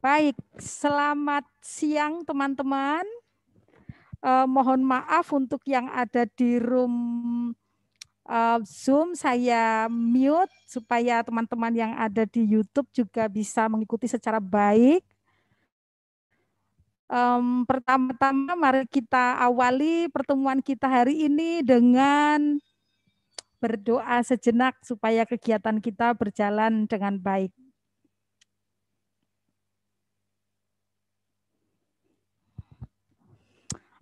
Baik, selamat siang teman-teman. Eh, mohon maaf untuk yang ada di room eh, Zoom, saya mute supaya teman-teman yang ada di YouTube juga bisa mengikuti secara baik. Um, pertama-tama mari kita awali pertemuan kita hari ini dengan berdoa sejenak supaya kegiatan kita berjalan dengan baik.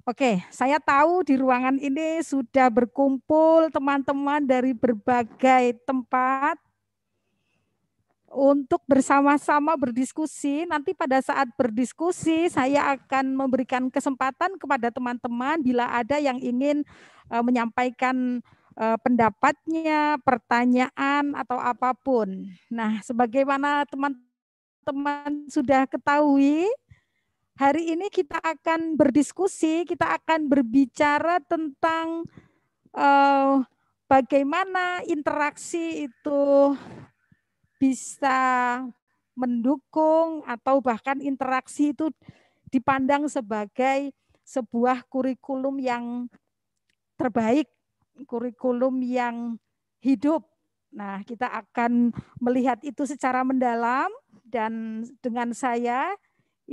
Oke, saya tahu di ruangan ini sudah berkumpul teman-teman dari berbagai tempat untuk bersama-sama berdiskusi. Nanti pada saat berdiskusi, saya akan memberikan kesempatan kepada teman-teman bila ada yang ingin eh, menyampaikan eh, pendapatnya, pertanyaan atau apapun. Nah, sebagaimana teman-teman sudah ketahui, Hari ini kita akan berdiskusi, kita akan berbicara tentang uh, bagaimana interaksi itu bisa mendukung atau bahkan interaksi itu dipandang sebagai sebuah kurikulum yang terbaik, kurikulum yang hidup. Nah, kita akan melihat itu secara mendalam dan dengan saya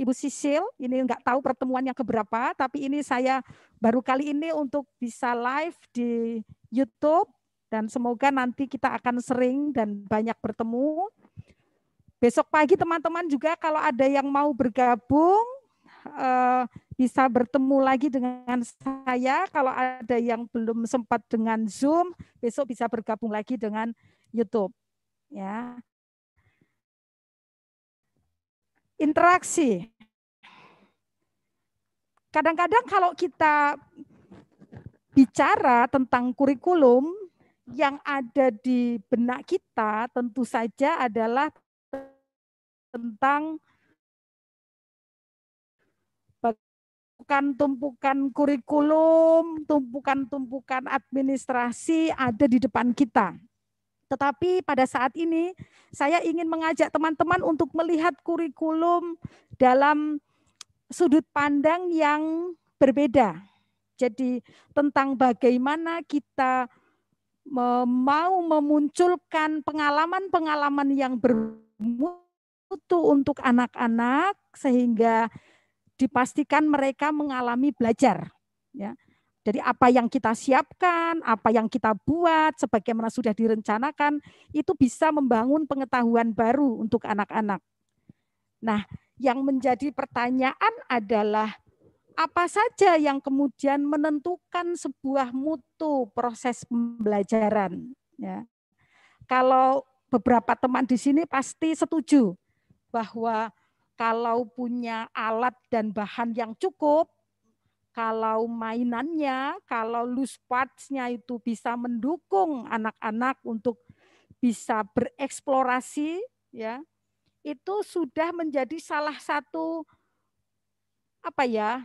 Ibu Sisil. Ini nggak tahu pertemuan yang keberapa, tapi ini saya baru kali ini untuk bisa live di YouTube dan semoga nanti kita akan sering dan banyak bertemu. Besok pagi teman-teman juga kalau ada yang mau bergabung eh, bisa bertemu lagi dengan saya. Kalau ada yang belum sempat dengan Zoom, besok bisa bergabung lagi dengan YouTube. Ya, interaksi. Kadang-kadang kalau kita bicara tentang kurikulum yang ada di benak kita tentu saja adalah tentang tumpukan-tumpukan kurikulum, tumpukan-tumpukan administrasi ada di depan kita. Tetapi pada saat ini saya ingin mengajak teman-teman untuk melihat kurikulum dalam sudut pandang yang berbeda. Jadi tentang bagaimana kita mau memunculkan pengalaman-pengalaman yang bermutu untuk anak-anak sehingga dipastikan mereka mengalami belajar ya jadi apa yang kita siapkan, apa yang kita buat, sebagaimana sudah direncanakan, itu bisa membangun pengetahuan baru untuk anak-anak. Nah, yang menjadi pertanyaan adalah apa saja yang kemudian menentukan sebuah mutu proses pembelajaran. Ya. Kalau beberapa teman di sini pasti setuju bahwa kalau punya alat dan bahan yang cukup, kalau mainannya, kalau loose parts-nya itu bisa mendukung anak-anak untuk bisa bereksplorasi ya. Itu sudah menjadi salah satu apa ya?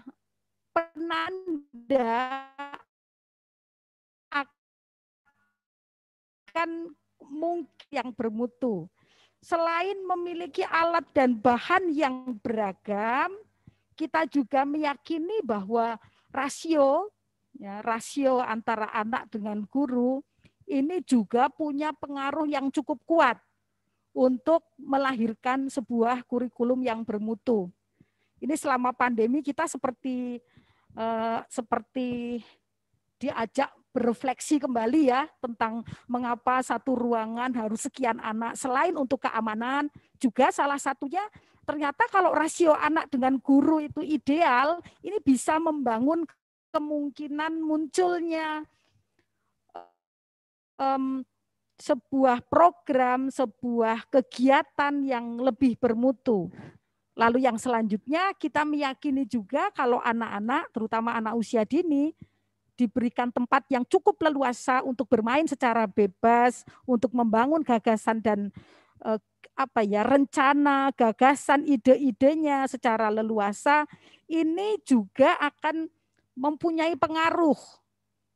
penanda akan mungkin yang bermutu. Selain memiliki alat dan bahan yang beragam, kita juga meyakini bahwa rasio ya, rasio antara anak dengan guru ini juga punya pengaruh yang cukup kuat untuk melahirkan sebuah kurikulum yang bermutu. Ini selama pandemi kita seperti eh, seperti diajak berefleksi kembali ya tentang mengapa satu ruangan harus sekian anak selain untuk keamanan juga salah satunya Ternyata kalau rasio anak dengan guru itu ideal, ini bisa membangun kemungkinan munculnya um, sebuah program, sebuah kegiatan yang lebih bermutu. Lalu yang selanjutnya kita meyakini juga kalau anak-anak, terutama anak usia dini, diberikan tempat yang cukup leluasa untuk bermain secara bebas, untuk membangun gagasan dan eh, apa ya rencana, gagasan, ide-idenya secara leluasa ini juga akan mempunyai pengaruh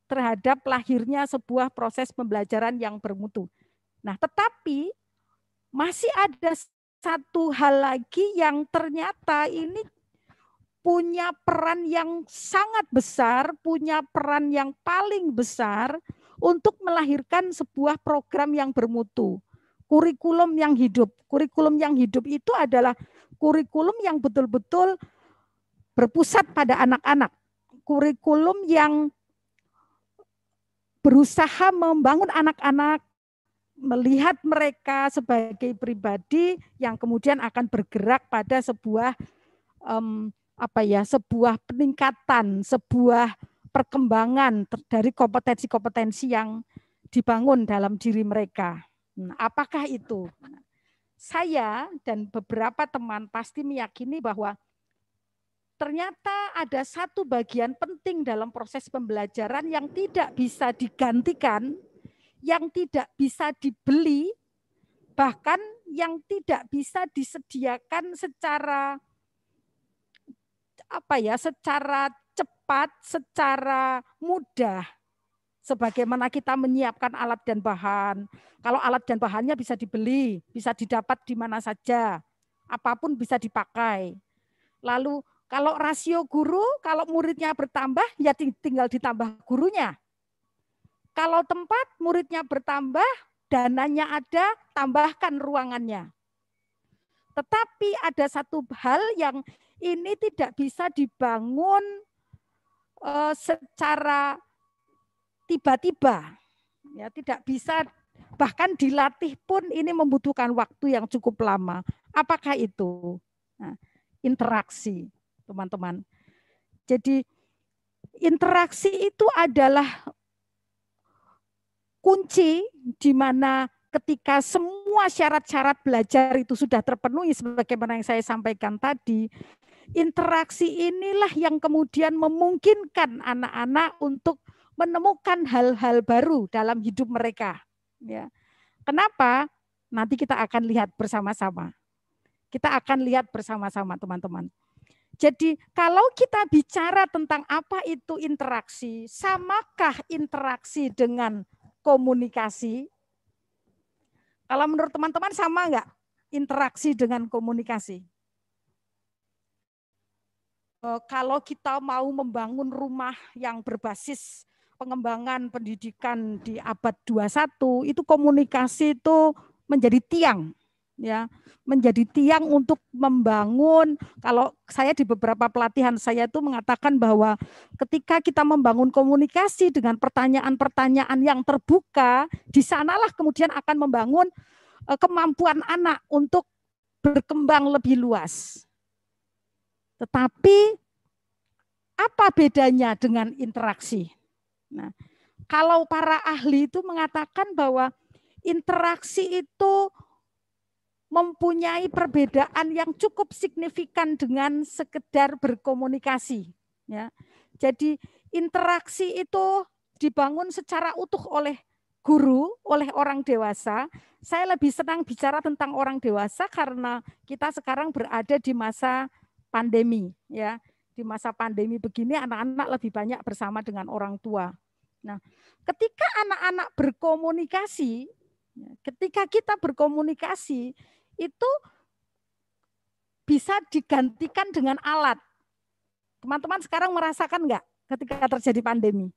terhadap lahirnya sebuah proses pembelajaran yang bermutu. Nah, tetapi masih ada satu hal lagi yang ternyata ini punya peran yang sangat besar, punya peran yang paling besar untuk melahirkan sebuah program yang bermutu kurikulum yang hidup. Kurikulum yang hidup itu adalah kurikulum yang betul-betul berpusat pada anak-anak. Kurikulum yang berusaha membangun anak-anak melihat mereka sebagai pribadi yang kemudian akan bergerak pada sebuah um, apa ya sebuah peningkatan sebuah perkembangan dari kompetensi-kompetensi yang dibangun dalam diri mereka Nah, apakah itu? Nah, saya dan beberapa teman pasti meyakini bahwa ternyata ada satu bagian penting dalam proses pembelajaran yang tidak bisa digantikan, yang tidak bisa dibeli, bahkan yang tidak bisa disediakan secara apa ya, secara cepat, secara mudah sebagaimana kita menyiapkan alat dan bahan. Kalau alat dan bahannya bisa dibeli, bisa didapat di mana saja, apapun bisa dipakai. Lalu kalau rasio guru, kalau muridnya bertambah, ya tinggal ditambah gurunya. Kalau tempat muridnya bertambah, dananya ada, tambahkan ruangannya. Tetapi ada satu hal yang ini tidak bisa dibangun eh, secara tiba-tiba. Ya, tidak bisa bahkan dilatih pun ini membutuhkan waktu yang cukup lama. Apakah itu? Nah, interaksi, teman-teman. Jadi interaksi itu adalah kunci di mana ketika semua syarat-syarat belajar itu sudah terpenuhi sebagaimana yang saya sampaikan tadi, interaksi inilah yang kemudian memungkinkan anak-anak untuk menemukan hal-hal baru dalam hidup mereka. Ya. Kenapa? Nanti kita akan lihat bersama-sama. Kita akan lihat bersama-sama teman-teman. Jadi kalau kita bicara tentang apa itu interaksi, samakah interaksi dengan komunikasi? Kalau menurut teman-teman sama enggak interaksi dengan komunikasi? Eh, kalau kita mau membangun rumah yang berbasis pengembangan pendidikan di abad 21 itu komunikasi itu menjadi tiang ya menjadi tiang untuk membangun kalau saya di beberapa pelatihan saya itu mengatakan bahwa ketika kita membangun komunikasi dengan pertanyaan-pertanyaan yang terbuka di sanalah kemudian akan membangun eh, kemampuan anak untuk berkembang lebih luas tetapi apa bedanya dengan interaksi Nah, kalau para ahli itu mengatakan bahwa interaksi itu mempunyai perbedaan yang cukup signifikan dengan sekedar berkomunikasi. Ya. Jadi interaksi itu dibangun secara utuh oleh guru, oleh orang dewasa. Saya lebih senang bicara tentang orang dewasa karena kita sekarang berada di masa pandemi. Ya di masa pandemi begini anak-anak lebih banyak bersama dengan orang tua. Nah, ketika anak-anak berkomunikasi, ketika kita berkomunikasi itu bisa digantikan dengan alat. Teman-teman sekarang merasakan nggak ketika terjadi pandemi?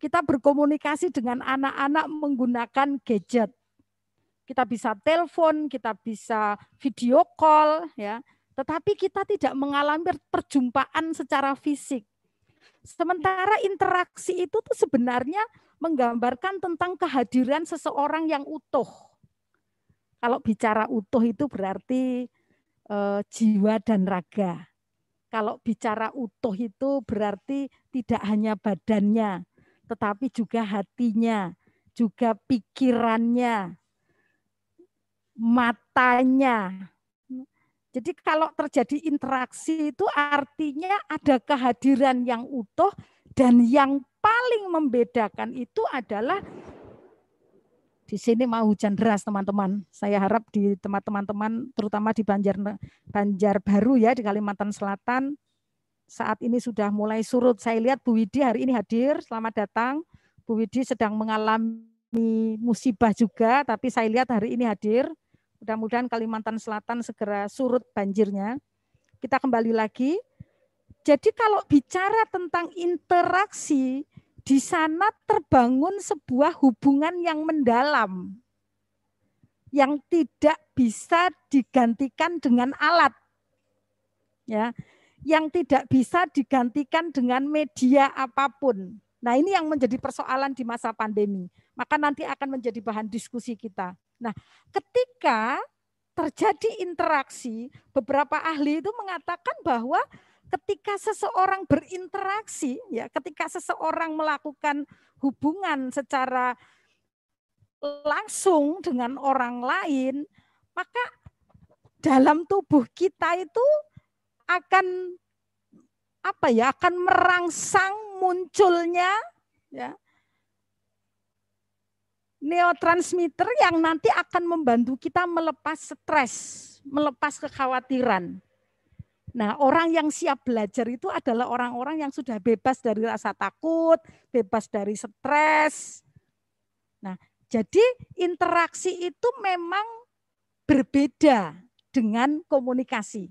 Kita berkomunikasi dengan anak-anak menggunakan gadget kita bisa telepon, kita bisa video call, ya, tetapi kita tidak mengalami perjumpaan secara fisik. Sementara interaksi itu tuh sebenarnya menggambarkan tentang kehadiran seseorang yang utuh. Kalau bicara utuh itu berarti e, jiwa dan raga. Kalau bicara utuh itu berarti tidak hanya badannya, tetapi juga hatinya, juga pikirannya, matanya, jadi kalau terjadi interaksi itu artinya ada kehadiran yang utuh dan yang paling membedakan itu adalah di sini mau hujan deras teman-teman. Saya harap di teman-teman terutama di Banjar Baru ya di Kalimantan Selatan saat ini sudah mulai surut. Saya lihat Bu Widi hari ini hadir. Selamat datang. Bu Widi sedang mengalami musibah juga tapi saya lihat hari ini hadir. Mudah-mudahan Kalimantan Selatan segera surut banjirnya. Kita kembali lagi. Jadi kalau bicara tentang interaksi, di sana terbangun sebuah hubungan yang mendalam yang tidak bisa digantikan dengan alat. Ya, yang tidak bisa digantikan dengan media apapun. Nah, ini yang menjadi persoalan di masa pandemi. Maka nanti akan menjadi bahan diskusi kita. Nah, ketika terjadi interaksi, beberapa ahli itu mengatakan bahwa ketika seseorang berinteraksi, ya, ketika seseorang melakukan hubungan secara langsung dengan orang lain, maka dalam tubuh kita itu akan apa ya akan merangsang munculnya ya neurotransmitter yang nanti akan membantu kita melepas stres, melepas kekhawatiran. Nah, orang yang siap belajar itu adalah orang-orang yang sudah bebas dari rasa takut, bebas dari stres. Nah, jadi interaksi itu memang berbeda dengan komunikasi.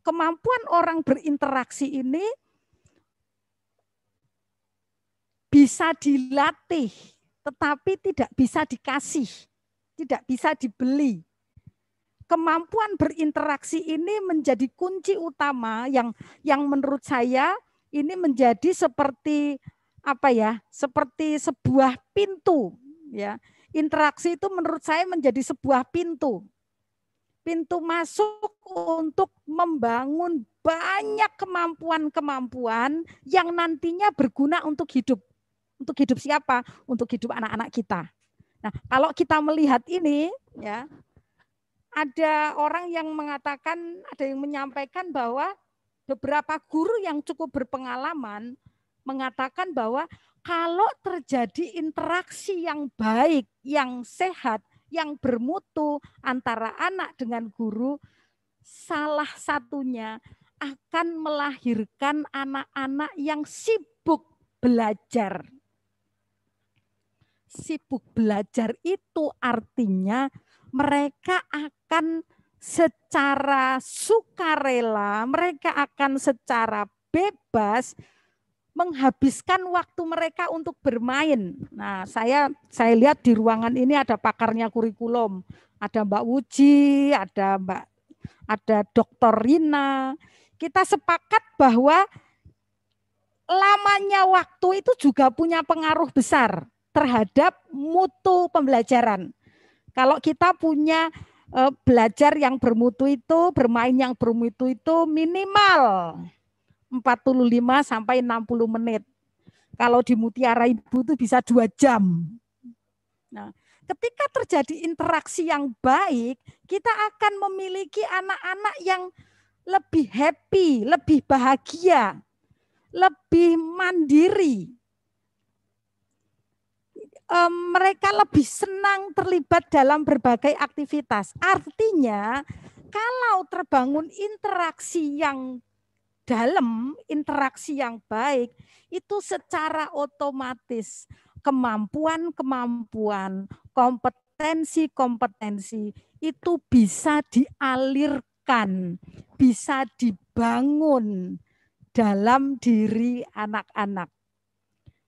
Kemampuan orang berinteraksi ini bisa dilatih tetapi tidak bisa dikasih, tidak bisa dibeli. Kemampuan berinteraksi ini menjadi kunci utama yang yang menurut saya ini menjadi seperti apa ya? Seperti sebuah pintu ya. Interaksi itu menurut saya menjadi sebuah pintu. Pintu masuk untuk membangun banyak kemampuan-kemampuan yang nantinya berguna untuk hidup. Untuk hidup siapa? Untuk hidup anak-anak kita. Nah, kalau kita melihat ini, ya, ada orang yang mengatakan, ada yang menyampaikan bahwa beberapa guru yang cukup berpengalaman mengatakan bahwa kalau terjadi interaksi yang baik, yang sehat, yang bermutu antara anak dengan guru, salah satunya akan melahirkan anak-anak yang sibuk belajar sibuk belajar itu artinya mereka akan secara sukarela, mereka akan secara bebas menghabiskan waktu mereka untuk bermain. Nah, saya saya lihat di ruangan ini ada pakarnya kurikulum, ada Mbak Uji, ada Mbak ada Dr. Rina. Kita sepakat bahwa lamanya waktu itu juga punya pengaruh besar terhadap mutu pembelajaran. Kalau kita punya uh, belajar yang bermutu itu, bermain yang bermutu itu minimal 45 sampai 60 menit. Kalau di mutiara ibu itu bisa dua jam. Nah, ketika terjadi interaksi yang baik, kita akan memiliki anak-anak yang lebih happy, lebih bahagia, lebih mandiri um, mereka lebih senang terlibat dalam berbagai aktivitas. Artinya, kalau terbangun interaksi yang dalam, interaksi yang baik, itu secara otomatis kemampuan-kemampuan, kompetensi-kompetensi itu bisa dialirkan, bisa dibangun dalam diri anak-anak.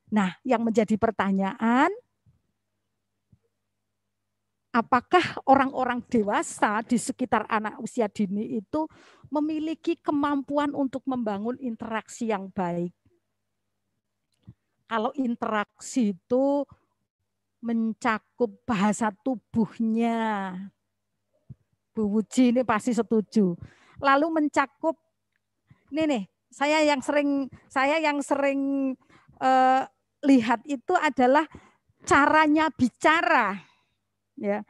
Nah, yang menjadi pertanyaan, apakah orang-orang dewasa di sekitar anak usia dini itu memiliki kemampuan untuk membangun interaksi yang baik. Kalau interaksi itu mencakup bahasa tubuhnya. Bu Wuji ini pasti setuju. Lalu mencakup ini nih, saya yang sering saya yang sering eh, lihat itu adalah caranya bicara ya.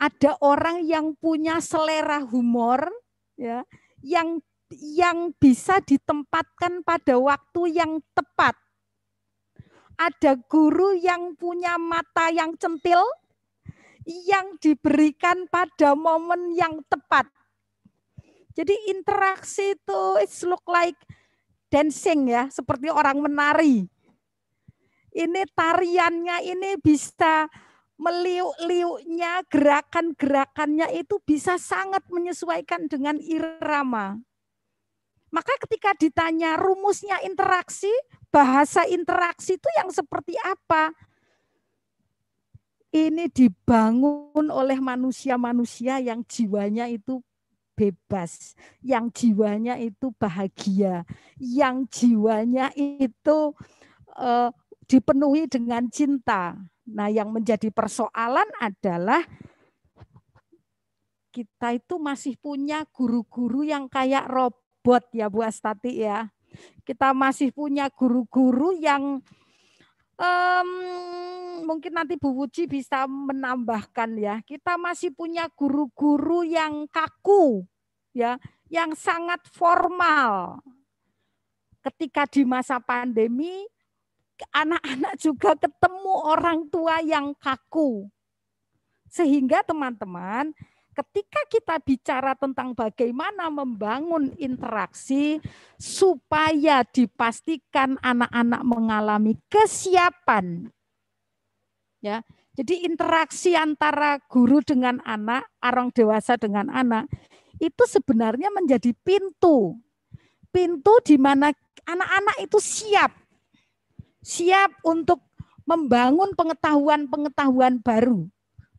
Ada orang yang punya selera humor ya, yang yang bisa ditempatkan pada waktu yang tepat. Ada guru yang punya mata yang centil yang diberikan pada momen yang tepat. Jadi interaksi itu it's look like dancing ya, seperti orang menari. Ini tariannya ini bisa meliuk-liuknya, gerakan-gerakannya itu bisa sangat menyesuaikan dengan irama. Maka ketika ditanya rumusnya interaksi, bahasa interaksi itu yang seperti apa? Ini dibangun oleh manusia-manusia yang jiwanya itu bebas, yang jiwanya itu bahagia, yang jiwanya itu uh, dipenuhi dengan cinta Nah, yang menjadi persoalan adalah kita itu masih punya guru-guru yang kayak robot ya Bu Astati ya. Kita masih punya guru-guru yang um, mungkin nanti Bu Puji bisa menambahkan ya. Kita masih punya guru-guru yang kaku ya, yang sangat formal. Ketika di masa pandemi anak-anak juga ketemu orang tua yang kaku. Sehingga teman-teman, ketika kita bicara tentang bagaimana membangun interaksi supaya dipastikan anak-anak mengalami kesiapan. Ya. Jadi interaksi antara guru dengan anak, orang dewasa dengan anak itu sebenarnya menjadi pintu. Pintu di mana anak-anak itu siap siap untuk membangun pengetahuan-pengetahuan baru.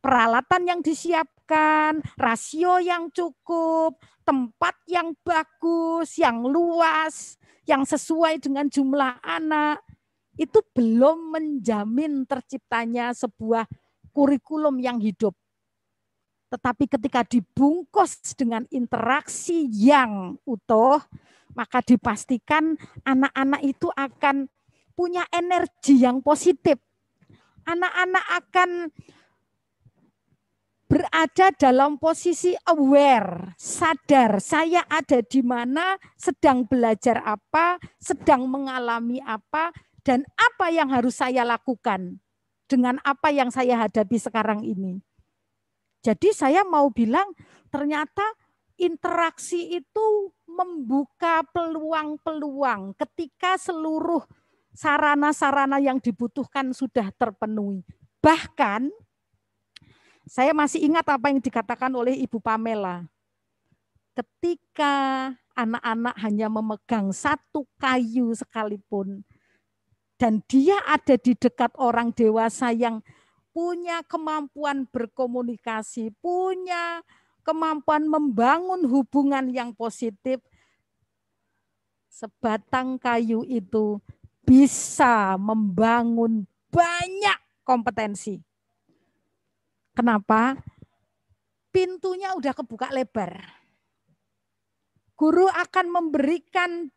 Peralatan yang disiapkan, rasio yang cukup, tempat yang bagus, yang luas, yang sesuai dengan jumlah anak, itu belum menjamin terciptanya sebuah kurikulum yang hidup. Tetapi ketika dibungkus dengan interaksi yang utuh, maka dipastikan anak-anak itu akan punya energi yang positif. Anak-anak akan berada dalam posisi aware, sadar saya ada di mana, sedang belajar apa, sedang mengalami apa, dan apa yang harus saya lakukan dengan apa yang saya hadapi sekarang ini. Jadi saya mau bilang ternyata interaksi itu membuka peluang-peluang ketika seluruh sarana-sarana yang dibutuhkan sudah terpenuhi. Bahkan saya masih ingat apa yang dikatakan oleh Ibu Pamela. Ketika anak-anak hanya memegang satu kayu sekalipun dan dia ada di dekat orang dewasa yang punya kemampuan berkomunikasi, punya kemampuan membangun hubungan yang positif, sebatang kayu itu bisa membangun banyak kompetensi. Kenapa? Pintunya udah kebuka lebar. Guru akan memberikan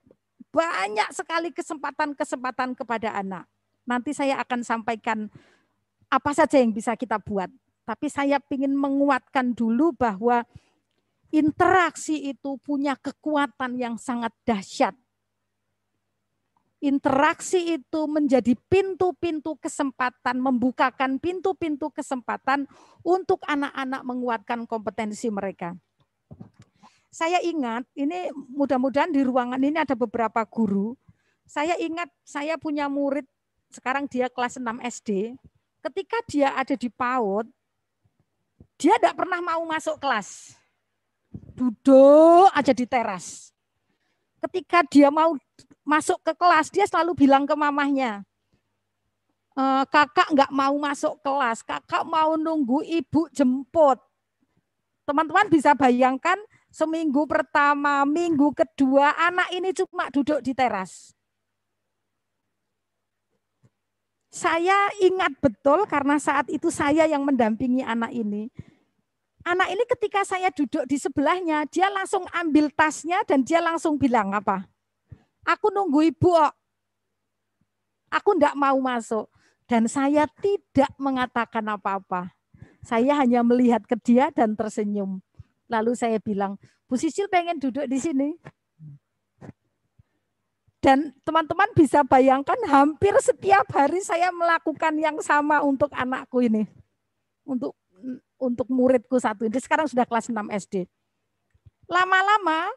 banyak sekali kesempatan-kesempatan kepada anak. Nanti saya akan sampaikan apa saja yang bisa kita buat. Tapi saya ingin menguatkan dulu bahwa interaksi itu punya kekuatan yang sangat dahsyat interaksi itu menjadi pintu-pintu kesempatan, membukakan pintu-pintu kesempatan untuk anak-anak menguatkan kompetensi mereka. Saya ingat, ini mudah-mudahan di ruangan ini ada beberapa guru. Saya ingat saya punya murid, sekarang dia kelas 6 SD. Ketika dia ada di PAUD, dia tidak pernah mau masuk kelas. Duduk aja di teras. Ketika dia mau masuk ke kelas dia selalu bilang ke mamahnya, e, kakak nggak mau masuk kelas, kakak mau nunggu ibu jemput. Teman-teman bisa bayangkan seminggu pertama, minggu kedua anak ini cuma duduk di teras. Saya ingat betul karena saat itu saya yang mendampingi anak ini anak ini ketika saya duduk di sebelahnya, dia langsung ambil tasnya dan dia langsung bilang apa? Aku nunggu ibu kok. Aku tidak mau masuk. Dan saya tidak mengatakan apa-apa. Saya hanya melihat ke dia dan tersenyum. Lalu saya bilang, Bu Sisil pengen duduk di sini. Dan teman-teman bisa bayangkan hampir setiap hari saya melakukan yang sama untuk anakku ini. Untuk untuk muridku satu ini. Sekarang sudah kelas 6 SD. Lama-lama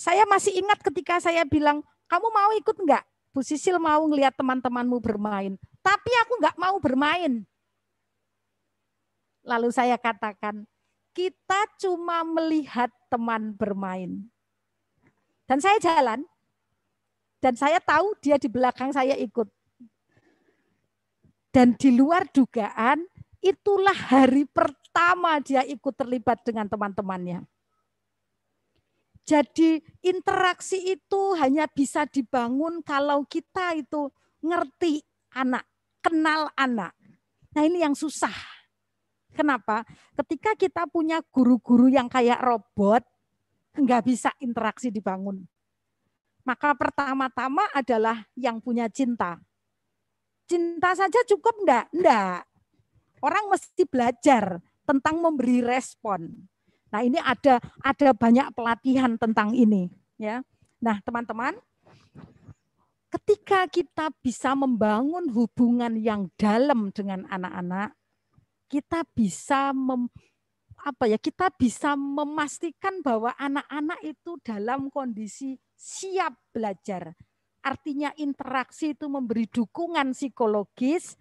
saya masih ingat ketika saya bilang, kamu mau ikut enggak? Bu Sisil mau ngelihat teman-temanmu bermain. Tapi aku enggak mau bermain. Lalu saya katakan, kita cuma melihat teman bermain. Dan saya jalan, dan saya tahu dia di belakang saya ikut. Dan di luar dugaan, itulah hari pertama dia ikut terlibat dengan teman-temannya. Jadi interaksi itu hanya bisa dibangun kalau kita itu ngerti anak, kenal anak. Nah ini yang susah. Kenapa? Ketika kita punya guru-guru yang kayak robot, nggak bisa interaksi dibangun. Maka pertama-tama adalah yang punya cinta. Cinta saja cukup enggak? Enggak. Orang mesti belajar tentang memberi respon. Nah, ini ada ada banyak pelatihan tentang ini, ya. Nah, teman-teman, ketika kita bisa membangun hubungan yang dalam dengan anak-anak, kita bisa mem, apa ya? Kita bisa memastikan bahwa anak-anak itu dalam kondisi siap belajar. Artinya interaksi itu memberi dukungan psikologis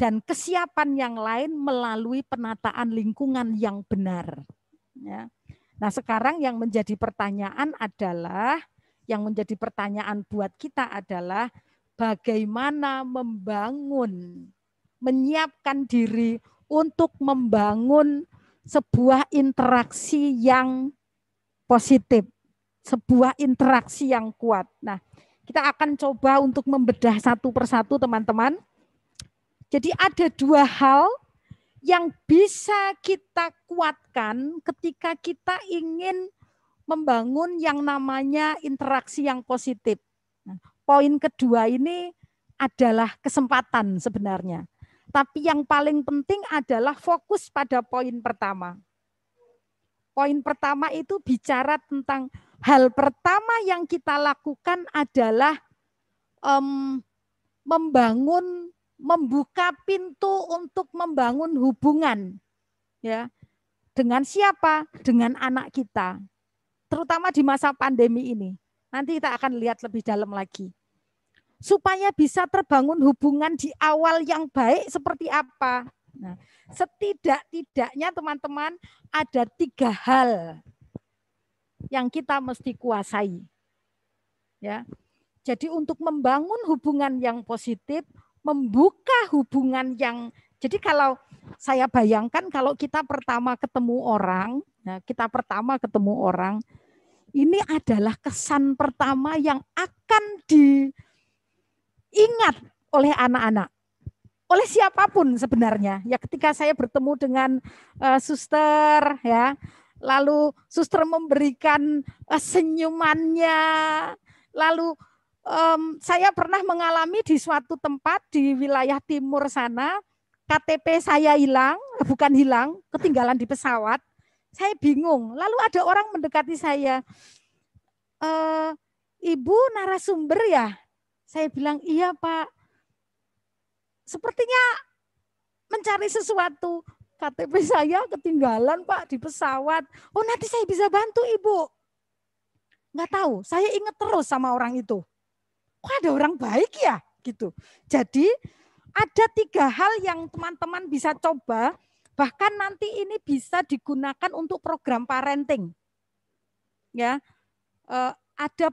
dan kesiapan yang lain melalui penataan lingkungan yang benar. Ya. Nah sekarang yang menjadi pertanyaan adalah, yang menjadi pertanyaan buat kita adalah bagaimana membangun, menyiapkan diri untuk membangun sebuah interaksi yang positif, sebuah interaksi yang kuat. Nah, kita akan coba untuk membedah satu persatu teman-teman. Jadi ada dua hal yang bisa kita kuatkan ketika kita ingin membangun yang namanya interaksi yang positif. Nah, poin kedua ini adalah kesempatan sebenarnya. Tapi yang paling penting adalah fokus pada poin pertama. Poin pertama itu bicara tentang hal pertama yang kita lakukan adalah um, membangun membuka pintu untuk membangun hubungan ya dengan siapa dengan anak kita terutama di masa pandemi ini nanti kita akan lihat lebih dalam lagi supaya bisa terbangun hubungan di awal yang baik seperti apa nah, setidak-tidaknya teman-teman ada tiga hal yang kita mesti kuasai ya jadi untuk membangun hubungan yang positif membuka hubungan yang jadi kalau saya bayangkan kalau kita pertama ketemu orang, nah kita pertama ketemu orang, ini adalah kesan pertama yang akan diingat oleh anak-anak. Oleh siapapun sebenarnya. Ya ketika saya bertemu dengan uh, suster ya, lalu suster memberikan uh, senyumannya, lalu um, saya pernah mengalami di suatu tempat di wilayah timur sana KTP saya hilang, eh, bukan hilang, ketinggalan di pesawat. Saya bingung. Lalu ada orang mendekati saya, e, ibu narasumber ya. Saya bilang iya pak. Sepertinya mencari sesuatu. KTP saya ketinggalan pak di pesawat. Oh nanti saya bisa bantu ibu. Nggak tahu. Saya ingat terus sama orang itu kok ada orang baik ya gitu. Jadi ada tiga hal yang teman-teman bisa coba bahkan nanti ini bisa digunakan untuk program parenting ya e, ada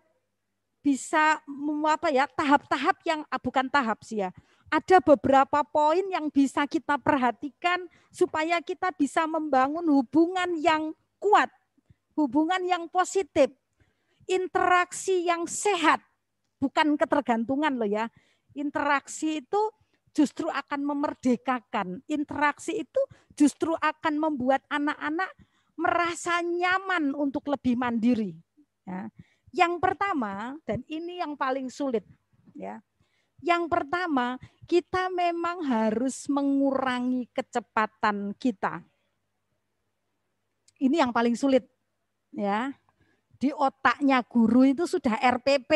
bisa apa ya tahap-tahap yang ah, bukan tahap sih ya ada beberapa poin yang bisa kita perhatikan supaya kita bisa membangun hubungan yang kuat hubungan yang positif interaksi yang sehat bukan ketergantungan loh ya. Interaksi itu justru akan memerdekakan. Interaksi itu justru akan membuat anak-anak merasa nyaman untuk lebih mandiri. Ya. Yang pertama, dan ini yang paling sulit, ya. Yang pertama, kita memang harus mengurangi kecepatan kita. Ini yang paling sulit, ya. Di otaknya guru itu sudah RPP,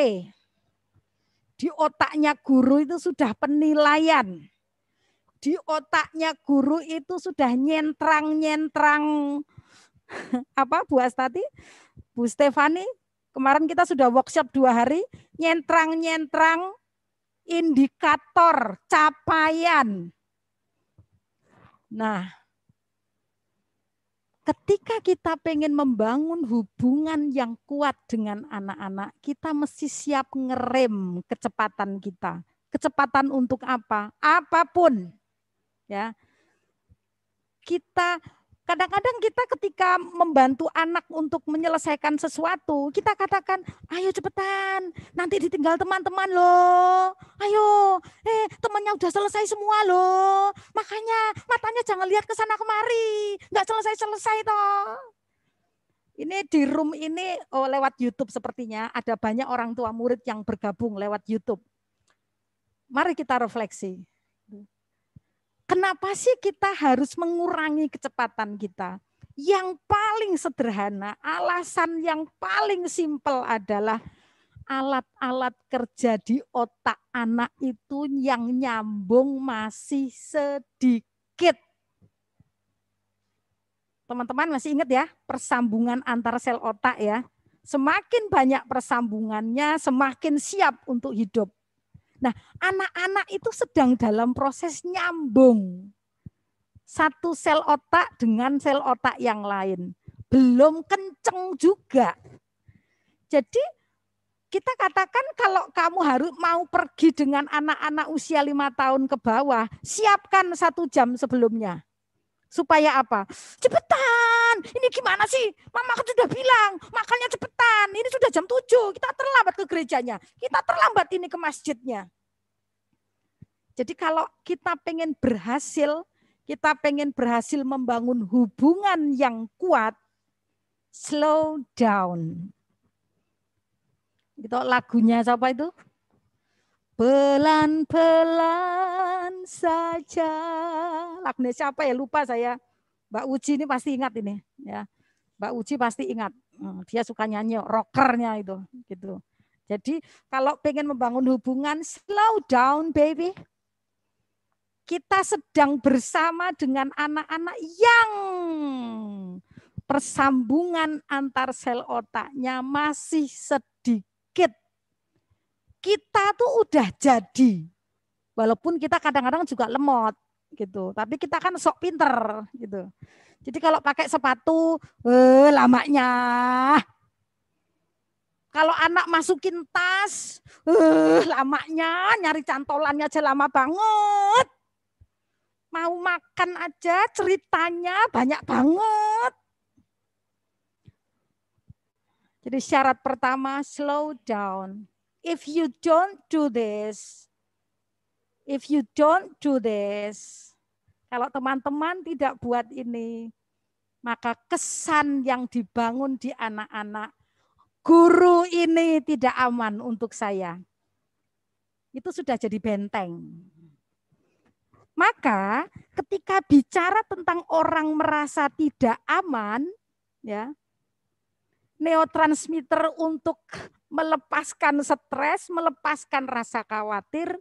di otaknya guru itu sudah penilaian. Di otaknya guru itu sudah nyentrang-nyentrang apa Bu Astati, Bu Stefani, kemarin kita sudah workshop dua hari, nyentrang-nyentrang indikator capaian. Nah, ketika kita pengen membangun hubungan yang kuat dengan anak-anak, kita mesti siap ngerem kecepatan kita. Kecepatan untuk apa? Apapun. Ya. Kita Kadang-kadang kita ketika membantu anak untuk menyelesaikan sesuatu, kita katakan, ayo cepetan, nanti ditinggal teman-teman loh. Ayo, eh temannya udah selesai semua loh. Makanya matanya jangan lihat ke sana kemari, nggak selesai-selesai toh. Ini di room ini oh, lewat YouTube sepertinya ada banyak orang tua murid yang bergabung lewat YouTube. Mari kita refleksi kenapa sih kita harus mengurangi kecepatan kita? Yang paling sederhana, alasan yang paling simpel adalah alat-alat kerja di otak anak itu yang nyambung masih sedikit. Teman-teman masih ingat ya, persambungan antar sel otak ya. Semakin banyak persambungannya, semakin siap untuk hidup Nah, anak-anak itu sedang dalam proses nyambung satu sel otak dengan sel otak yang lain. Belum kenceng juga. Jadi kita katakan kalau kamu harus mau pergi dengan anak-anak usia lima tahun ke bawah, siapkan satu jam sebelumnya. Supaya apa? Cepetan ini gimana sih? Mama kan sudah bilang, makannya cepetan. Ini sudah jam 7, kita terlambat ke gerejanya. Kita terlambat ini ke masjidnya. Jadi kalau kita pengen berhasil, kita pengen berhasil membangun hubungan yang kuat, slow down. Itu lagunya siapa itu? Pelan-pelan saja. Lagunya siapa ya? Lupa saya. Mbak Uci ini pasti ingat ini ya. Mbak Uci pasti ingat. Hmm, dia suka nyanyi rockernya itu gitu. Jadi kalau pengen membangun hubungan slow down baby. Kita sedang bersama dengan anak-anak yang persambungan antar sel otaknya masih sedikit. Kita tuh udah jadi. Walaupun kita kadang-kadang juga lemot gitu. Tapi kita kan sok pinter gitu. Jadi kalau pakai sepatu, eh, lamanya. Kalau anak masukin tas, eh, lamanya nyari cantolannya aja lama banget. Mau makan aja ceritanya banyak banget. Jadi syarat pertama slow down. If you don't do this, If you don't do this, kalau teman-teman tidak buat ini, maka kesan yang dibangun di anak-anak, guru ini tidak aman untuk saya. Itu sudah jadi benteng. Maka ketika bicara tentang orang merasa tidak aman, ya, neurotransmitter untuk melepaskan stres, melepaskan rasa khawatir,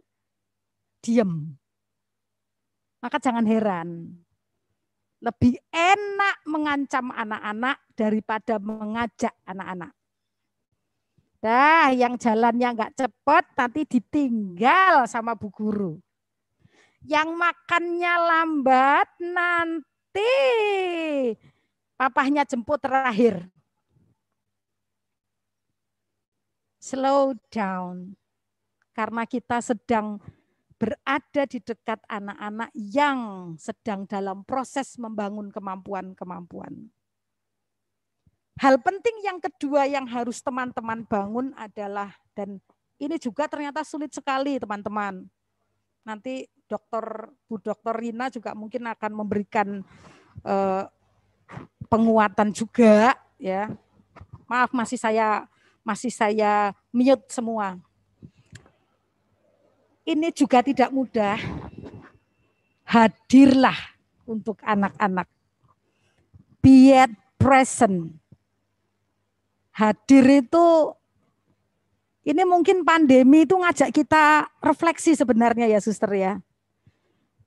diam. Maka jangan heran. Lebih enak mengancam anak-anak daripada mengajak anak-anak. Dah, yang jalannya nggak cepat nanti ditinggal sama bu guru. Yang makannya lambat nanti papahnya jemput terakhir. Slow down. Karena kita sedang berada di dekat anak-anak yang sedang dalam proses membangun kemampuan-kemampuan. Hal penting yang kedua yang harus teman-teman bangun adalah dan ini juga ternyata sulit sekali teman-teman. Nanti dokter Bu Dokter Rina juga mungkin akan memberikan eh, penguatan juga ya. Maaf masih saya masih saya mute semua ini juga tidak mudah. Hadirlah untuk anak-anak. Be present. Hadir itu ini mungkin pandemi itu ngajak kita refleksi sebenarnya ya suster ya.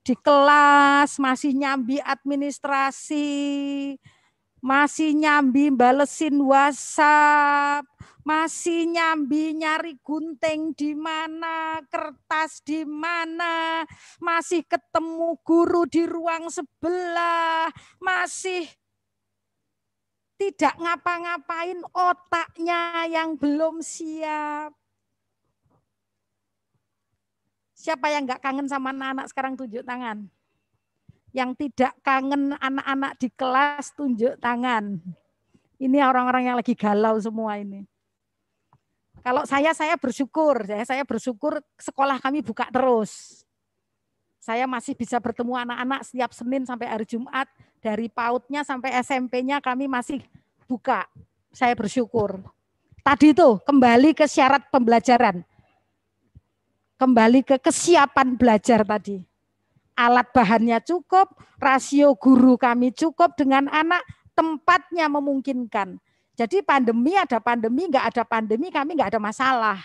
Di kelas masih nyambi administrasi, masih nyambi balesin WhatsApp, masih nyambi nyari gunting di mana, kertas di mana, masih ketemu guru di ruang sebelah, masih tidak ngapa-ngapain otaknya yang belum siap. Siapa yang nggak kangen sama anak-anak sekarang tunjuk tangan? Yang tidak kangen anak-anak di kelas tunjuk tangan. Ini orang-orang yang lagi galau semua ini. Kalau saya saya bersyukur, saya saya bersyukur sekolah kami buka terus. Saya masih bisa bertemu anak-anak setiap Senin sampai hari Jumat dari paud sampai SMP-nya kami masih buka. Saya bersyukur. Tadi itu kembali ke syarat pembelajaran. Kembali ke kesiapan belajar tadi. Alat bahannya cukup, rasio guru kami cukup dengan anak, tempatnya memungkinkan. Jadi pandemi ada pandemi, nggak ada pandemi kami nggak ada masalah.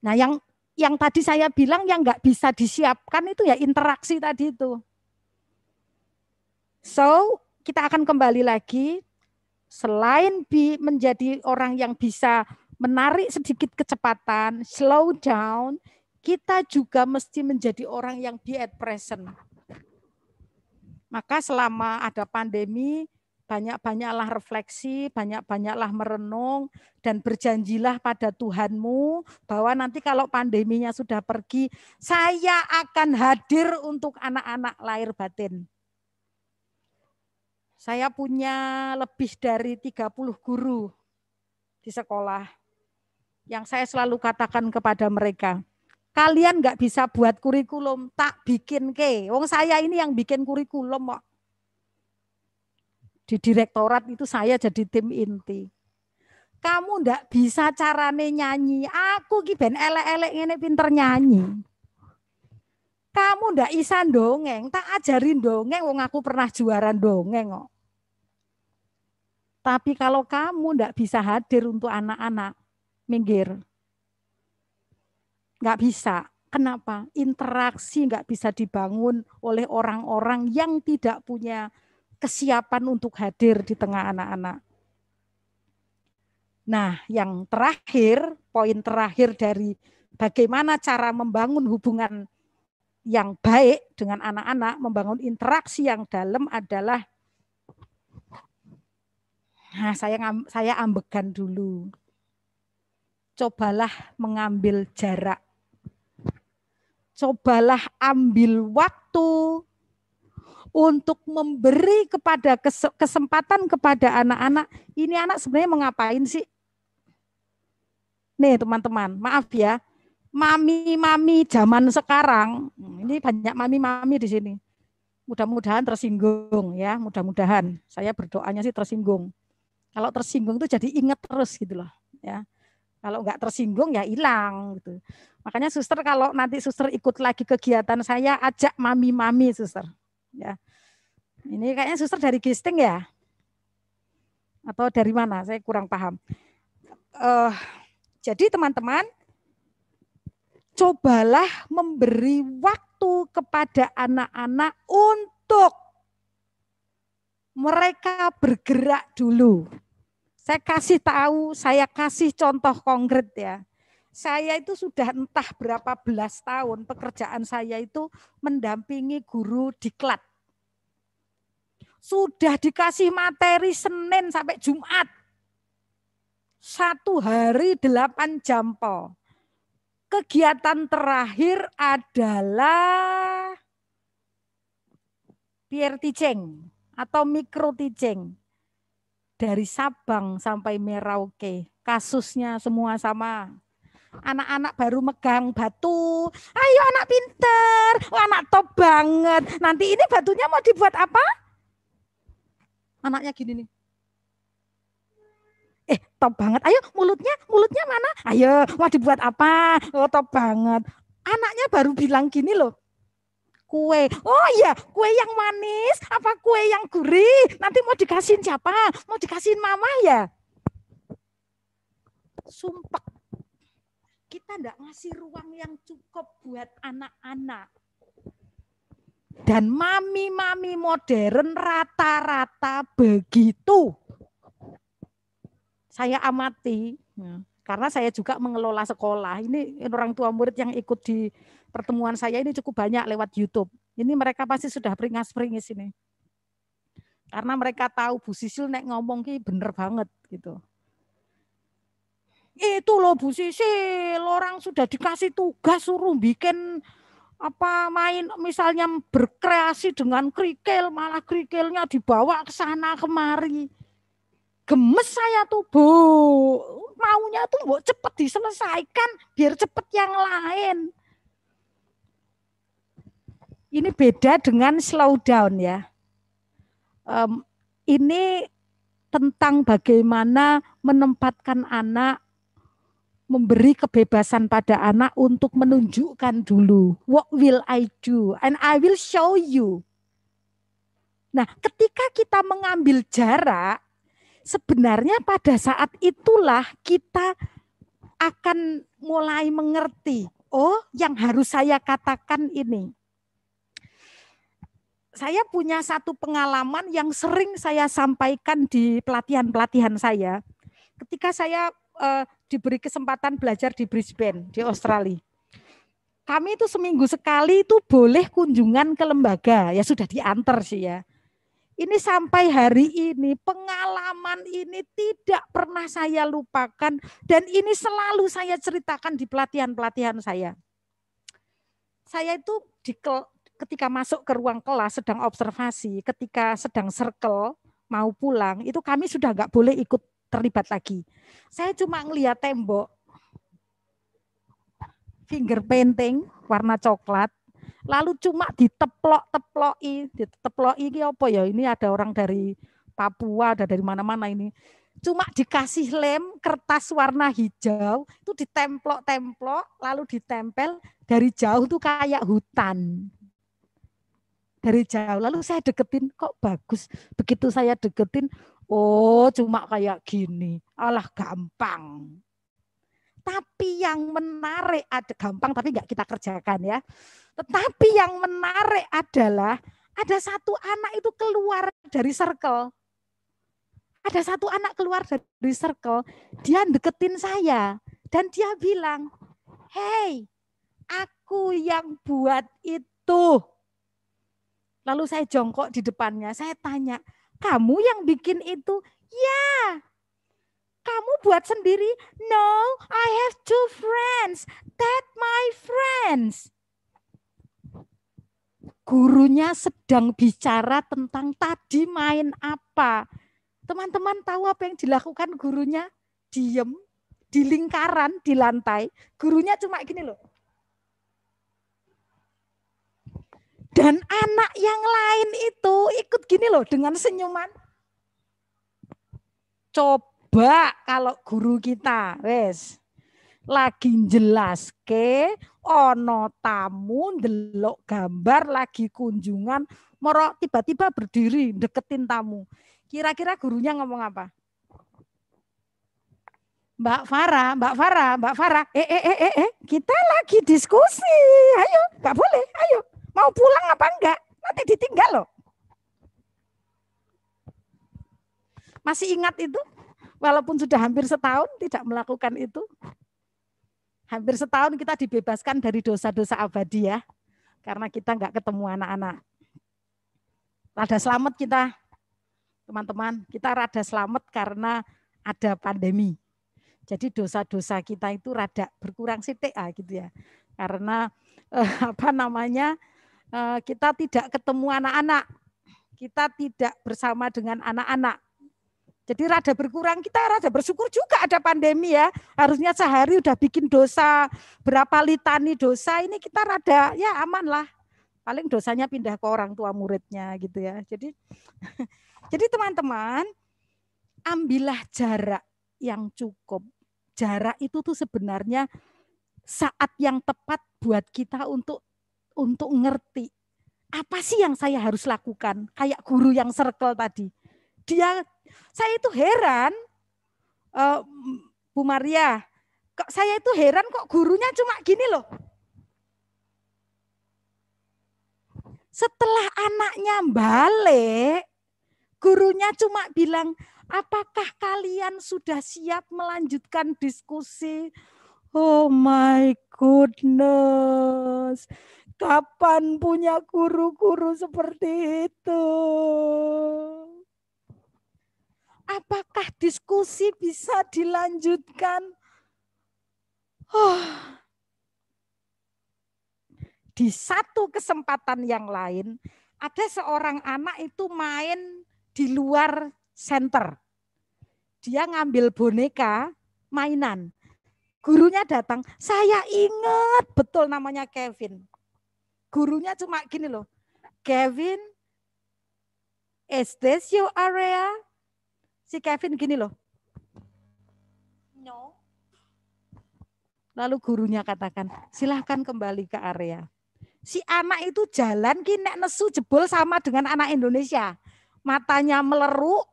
Nah yang yang tadi saya bilang yang nggak bisa disiapkan itu ya interaksi tadi itu. So kita akan kembali lagi selain bi menjadi orang yang bisa menarik sedikit kecepatan, slow down, kita juga mesti menjadi orang yang be at present. Maka selama ada pandemi, banyak-banyaklah refleksi, banyak-banyaklah merenung, dan berjanjilah pada Tuhanmu bahwa nanti kalau pandeminya sudah pergi, saya akan hadir untuk anak-anak lahir batin. Saya punya lebih dari 30 guru di sekolah yang saya selalu katakan kepada mereka, kalian nggak bisa buat kurikulum, tak bikin ke. Wong saya ini yang bikin kurikulum kok di direktorat itu saya jadi tim inti. Kamu ndak bisa carane nyanyi. Aku ki ben elek-elek ngene pinter nyanyi. Kamu ndak isa dongeng, tak ajarin dongeng wong aku pernah juara dongeng kok. Tapi kalau kamu ndak bisa hadir untuk anak-anak, minggir. Nggak bisa. Kenapa? Interaksi nggak bisa dibangun oleh orang-orang yang tidak punya kesiapan untuk hadir di tengah anak-anak. Nah, yang terakhir, poin terakhir dari bagaimana cara membangun hubungan yang baik dengan anak-anak, membangun interaksi yang dalam adalah Nah, saya saya ambegan dulu. Cobalah mengambil jarak. Cobalah ambil waktu untuk memberi kepada kesempatan kepada anak-anak, ini anak sebenarnya mengapain sih? Nih teman-teman, maaf ya, mami-mami zaman sekarang, ini banyak mami-mami di sini. Mudah-mudahan tersinggung ya, mudah-mudahan. Saya berdoanya sih tersinggung. Kalau tersinggung itu jadi ingat terus gitu loh ya. Kalau enggak tersinggung ya hilang gitu. Makanya suster kalau nanti suster ikut lagi kegiatan saya ajak mami-mami suster ya. Ini kayaknya suster dari Gisting ya? Atau dari mana? Saya kurang paham. Uh, jadi teman-teman, cobalah memberi waktu kepada anak-anak untuk mereka bergerak dulu. Saya kasih tahu, saya kasih contoh konkret ya saya itu sudah entah berapa belas tahun pekerjaan saya itu mendampingi guru diklat sudah dikasih materi Senin sampai Jumat. Satu hari delapan jam po. Kegiatan terakhir adalah peer teaching atau mikro teaching. Dari Sabang sampai Merauke. Kasusnya semua sama anak-anak baru megang batu. Ayo anak pinter, oh, anak top banget. Nanti ini batunya mau dibuat apa? anaknya gini nih. Eh, top banget. Ayo mulutnya, mulutnya mana? Ayo, mau dibuat apa? Oh, top banget. Anaknya baru bilang gini loh. Kue. Oh iya, kue yang manis apa kue yang gurih? Nanti mau dikasihin siapa? Mau dikasihin mama ya? Sumpah. Kita enggak ngasih ruang yang cukup buat anak-anak. Dan mami-mami modern rata-rata begitu. Saya amati, ya. karena saya juga mengelola sekolah. Ini orang tua murid yang ikut di pertemuan saya ini cukup banyak lewat YouTube. Ini mereka pasti sudah peringas-peringis ini. Karena mereka tahu Bu Sisil naik ngomong ki bener banget gitu itu loh Bu Sisil, orang sudah dikasih tugas suruh bikin apa main misalnya berkreasi dengan kerikil malah kerikilnya dibawa ke sana kemari gemes saya tuh bu maunya tuh bu cepet diselesaikan biar cepet yang lain ini beda dengan slow down ya um, ini tentang bagaimana menempatkan anak memberi kebebasan pada anak untuk menunjukkan dulu what will I do and I will show you. Nah, ketika kita mengambil jarak, sebenarnya pada saat itulah kita akan mulai mengerti, oh, yang harus saya katakan ini. Saya punya satu pengalaman yang sering saya sampaikan di pelatihan-pelatihan saya. Ketika saya eh, diberi kesempatan belajar di Brisbane di Australia. Kami itu seminggu sekali itu boleh kunjungan ke lembaga, ya sudah diantar sih ya. Ini sampai hari ini pengalaman ini tidak pernah saya lupakan dan ini selalu saya ceritakan di pelatihan-pelatihan saya. Saya itu di ketika masuk ke ruang kelas sedang observasi, ketika sedang circle mau pulang, itu kami sudah nggak boleh ikut terlibat lagi. Saya cuma ngelihat tembok finger painting warna coklat lalu cuma diteplok-teploki, teplok diteplok iki apa ya? Ini ada orang dari Papua, ada dari mana-mana ini. Cuma dikasih lem kertas warna hijau, itu ditemplok-templok, lalu ditempel dari jauh tuh kayak hutan. Dari jauh, lalu saya deketin, kok bagus. Begitu saya deketin, Oh, cuma kayak gini. Alah gampang. Tapi yang menarik ada gampang tapi nggak kita kerjakan ya. Tetapi yang menarik adalah ada satu anak itu keluar dari circle. Ada satu anak keluar dari circle, dia deketin saya dan dia bilang, "Hey, aku yang buat itu." Lalu saya jongkok di depannya, saya tanya, kamu yang bikin itu? Ya. Kamu buat sendiri? No, I have two friends. That my friends. Gurunya sedang bicara tentang tadi main apa. Teman-teman tahu apa yang dilakukan gurunya? Diem, di lingkaran, di lantai. Gurunya cuma gini loh. Dan anak yang lain itu ikut gini loh dengan senyuman. Coba kalau guru kita, wes lagi jelas ke ono tamu delok gambar lagi kunjungan merok tiba-tiba berdiri deketin tamu kira-kira gurunya ngomong apa Mbak Farah Mbak Farah Mbak Farah eh eh eh eh, eh kita lagi diskusi ayo nggak boleh ayo Mau pulang apa enggak? Nanti ditinggal loh. Masih ingat itu? Walaupun sudah hampir setahun tidak melakukan itu. Hampir setahun kita dibebaskan dari dosa-dosa abadi ya. Karena kita enggak ketemu anak-anak. Rada selamat kita, teman-teman. Kita rada selamat karena ada pandemi. Jadi dosa-dosa kita itu rada berkurang sih ah gitu ya. Karena eh, apa namanya? Eh, kita tidak ketemu anak-anak, kita tidak bersama dengan anak-anak. Jadi rada berkurang, kita rada bersyukur juga ada pandemi ya. Harusnya sehari udah bikin dosa, berapa litani dosa, ini kita rada ya aman lah. Paling dosanya pindah ke orang tua muridnya gitu ya. Jadi jadi teman-teman, ambillah jarak yang cukup. Jarak itu tuh sebenarnya saat yang tepat buat kita untuk untuk ngerti apa sih yang saya harus lakukan kayak guru yang circle tadi dia saya itu heran uh, Bu Maria kok saya itu heran kok gurunya cuma gini loh setelah anaknya balik gurunya cuma bilang apakah kalian sudah siap melanjutkan diskusi oh my goodness Kapan punya guru-guru seperti itu? Apakah diskusi bisa dilanjutkan? Oh. Di satu kesempatan yang lain, ada seorang anak itu main di luar center. Dia ngambil boneka mainan. Gurunya datang, saya ingat betul namanya Kevin gurunya cuma gini loh. Kevin, is this your area? Si Kevin gini loh. No. Lalu gurunya katakan, silahkan kembali ke area. Si anak itu jalan kini nesu jebol sama dengan anak Indonesia. Matanya meleruk,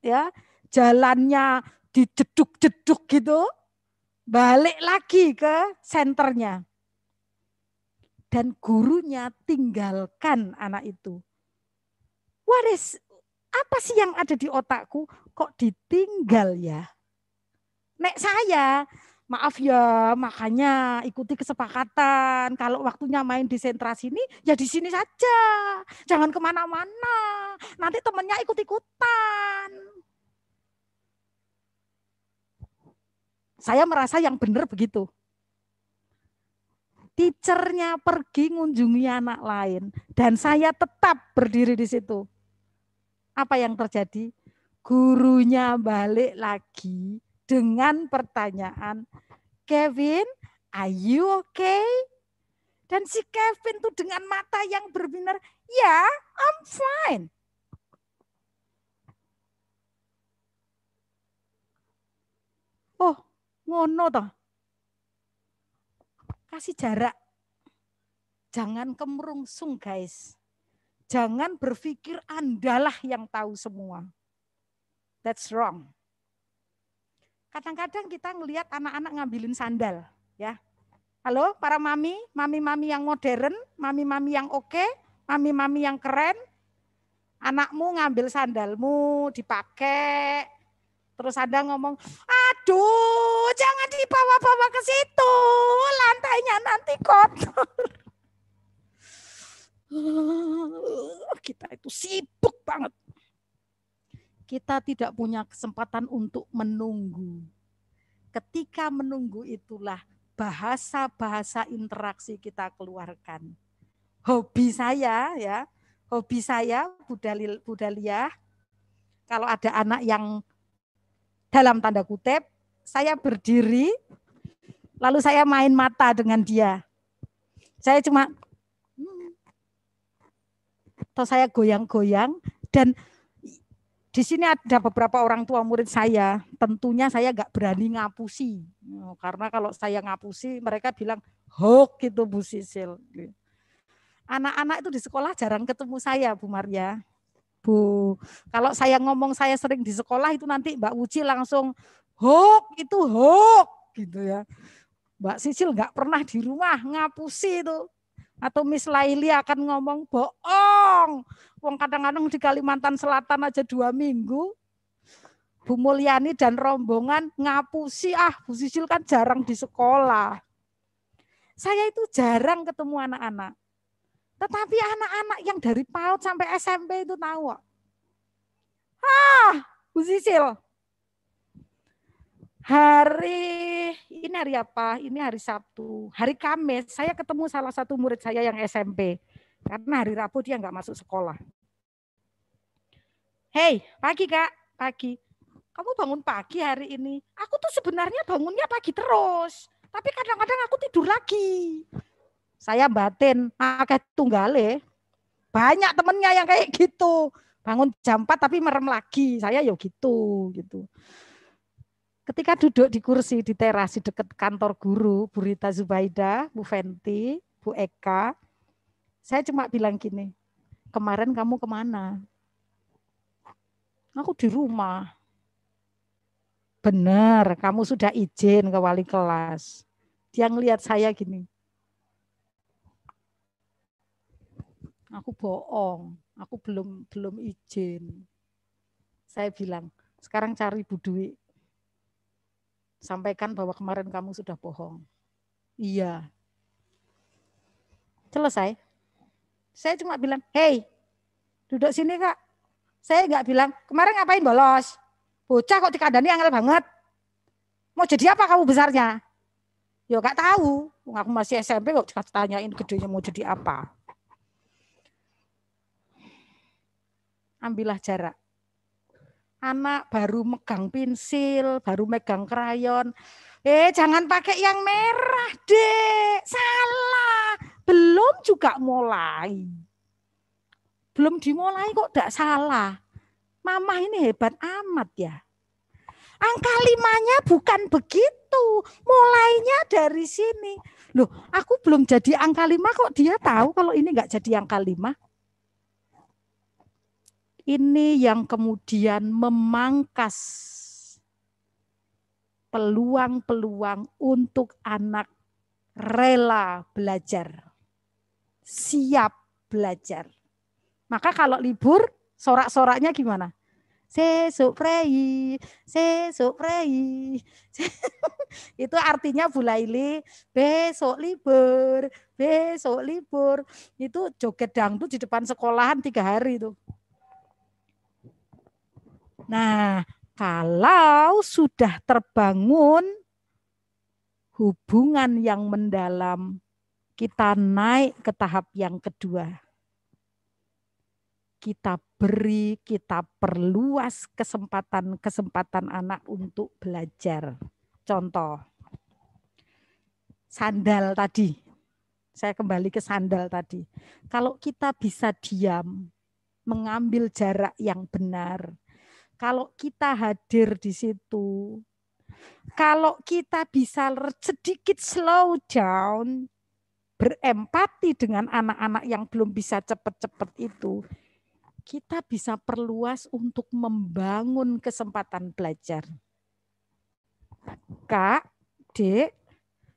ya jalannya dijeduk-jeduk gitu. Balik lagi ke senternya dan gurunya tinggalkan anak itu. What is, apa sih yang ada di otakku kok ditinggal ya? Nek saya, maaf ya, makanya ikuti kesepakatan. Kalau waktunya main di sentra sini, ya di sini saja. Jangan kemana-mana. Nanti temannya ikut-ikutan. Saya merasa yang benar begitu teachernya pergi mengunjungi anak lain dan saya tetap berdiri di situ. Apa yang terjadi? Gurunya balik lagi dengan pertanyaan, Kevin, are you okay? Dan si Kevin tuh dengan mata yang berbinar, ya, yeah, I'm fine. Oh, ngono toh kasih jarak. Jangan kemerungsung guys. Jangan berpikir andalah yang tahu semua. That's wrong. Kadang-kadang kita ngelihat anak-anak ngambilin sandal, ya. Halo, para mami, mami-mami yang modern, mami-mami yang oke, okay, mami-mami yang keren. Anakmu ngambil sandalmu, dipakai. Terus ada ngomong, Aduh, jangan dibawa-bawa ke situ. Lantainya nanti kotor. Ah, kita itu sibuk banget. Kita tidak punya kesempatan untuk menunggu. Ketika menunggu itulah bahasa-bahasa interaksi kita keluarkan. Hobi saya ya, hobi saya budalil budalia kalau ada anak yang dalam tanda kutip saya berdiri, lalu saya main mata dengan dia. Saya cuma, atau saya goyang-goyang, dan di sini ada beberapa orang tua murid saya. Tentunya saya nggak berani ngapusi. Oh, karena kalau saya ngapusi mereka bilang hoax gitu Bu Sisil. Anak-anak itu di sekolah jarang ketemu saya Bu Maria. Bu, kalau saya ngomong saya sering di sekolah itu nanti Mbak Uci langsung hoax itu hoax gitu ya. Mbak Sisil nggak pernah di rumah ngapusi itu. Atau Miss Laili akan ngomong bohong. Wong kadang-kadang di Kalimantan Selatan aja dua minggu. Bu Mulyani dan rombongan ngapusi ah Bu Sisil kan jarang di sekolah. Saya itu jarang ketemu anak-anak. Tetapi anak-anak yang dari PAUD sampai SMP itu tahu. Ah, Bu Sisil, hari ini hari apa? Ini hari Sabtu, hari Kamis. Saya ketemu salah satu murid saya yang SMP karena hari Rabu dia nggak masuk sekolah. Hei, pagi kak, pagi. Kamu bangun pagi hari ini. Aku tuh sebenarnya bangunnya pagi terus, tapi kadang-kadang aku tidur lagi. Saya batin, pakai tunggale. Banyak temennya yang kayak gitu. Bangun jam 4 tapi merem lagi. Saya yo ya gitu, gitu ketika duduk di kursi di teras di dekat kantor guru Bu Rita Zubaida, Bu Fenty, Bu Eka, saya cuma bilang gini, kemarin kamu kemana? Aku di rumah. Benar, kamu sudah izin ke wali kelas. Dia ngelihat saya gini. Aku bohong, aku belum belum izin. Saya bilang, sekarang cari Bu Dwi sampaikan bahwa kemarin kamu sudah bohong. Iya. Selesai. Saya cuma bilang, hei, duduk sini kak. Saya nggak bilang, kemarin ngapain bolos? Bocah kok dikandani angel banget. Mau jadi apa kamu besarnya? Ya enggak tahu. Aku masih SMP kok ditanyain gedenya mau jadi apa. Ambillah jarak anak baru megang pensil, baru megang krayon. Eh, jangan pakai yang merah, Dek. Salah. Belum juga mulai. Belum dimulai kok tidak salah. Mama ini hebat amat ya. Angka limanya bukan begitu. Mulainya dari sini. Loh, aku belum jadi angka lima kok dia tahu kalau ini enggak jadi angka lima ini yang kemudian memangkas peluang-peluang untuk anak rela belajar, siap belajar. Maka kalau libur, sorak-soraknya gimana? Sesuk prei, sesuk prei. Itu artinya Bu Laili, besok libur, besok libur. Itu joget dangdut di depan sekolahan tiga hari itu. Nah, kalau sudah terbangun hubungan yang mendalam, kita naik ke tahap yang kedua. Kita beri, kita perluas kesempatan-kesempatan anak untuk belajar. Contoh, sandal tadi. Saya kembali ke sandal tadi. Kalau kita bisa diam, mengambil jarak yang benar, kalau kita hadir di situ, kalau kita bisa sedikit slow down, berempati dengan anak-anak yang belum bisa cepat-cepat itu, kita bisa perluas untuk membangun kesempatan belajar. Kak, Dek,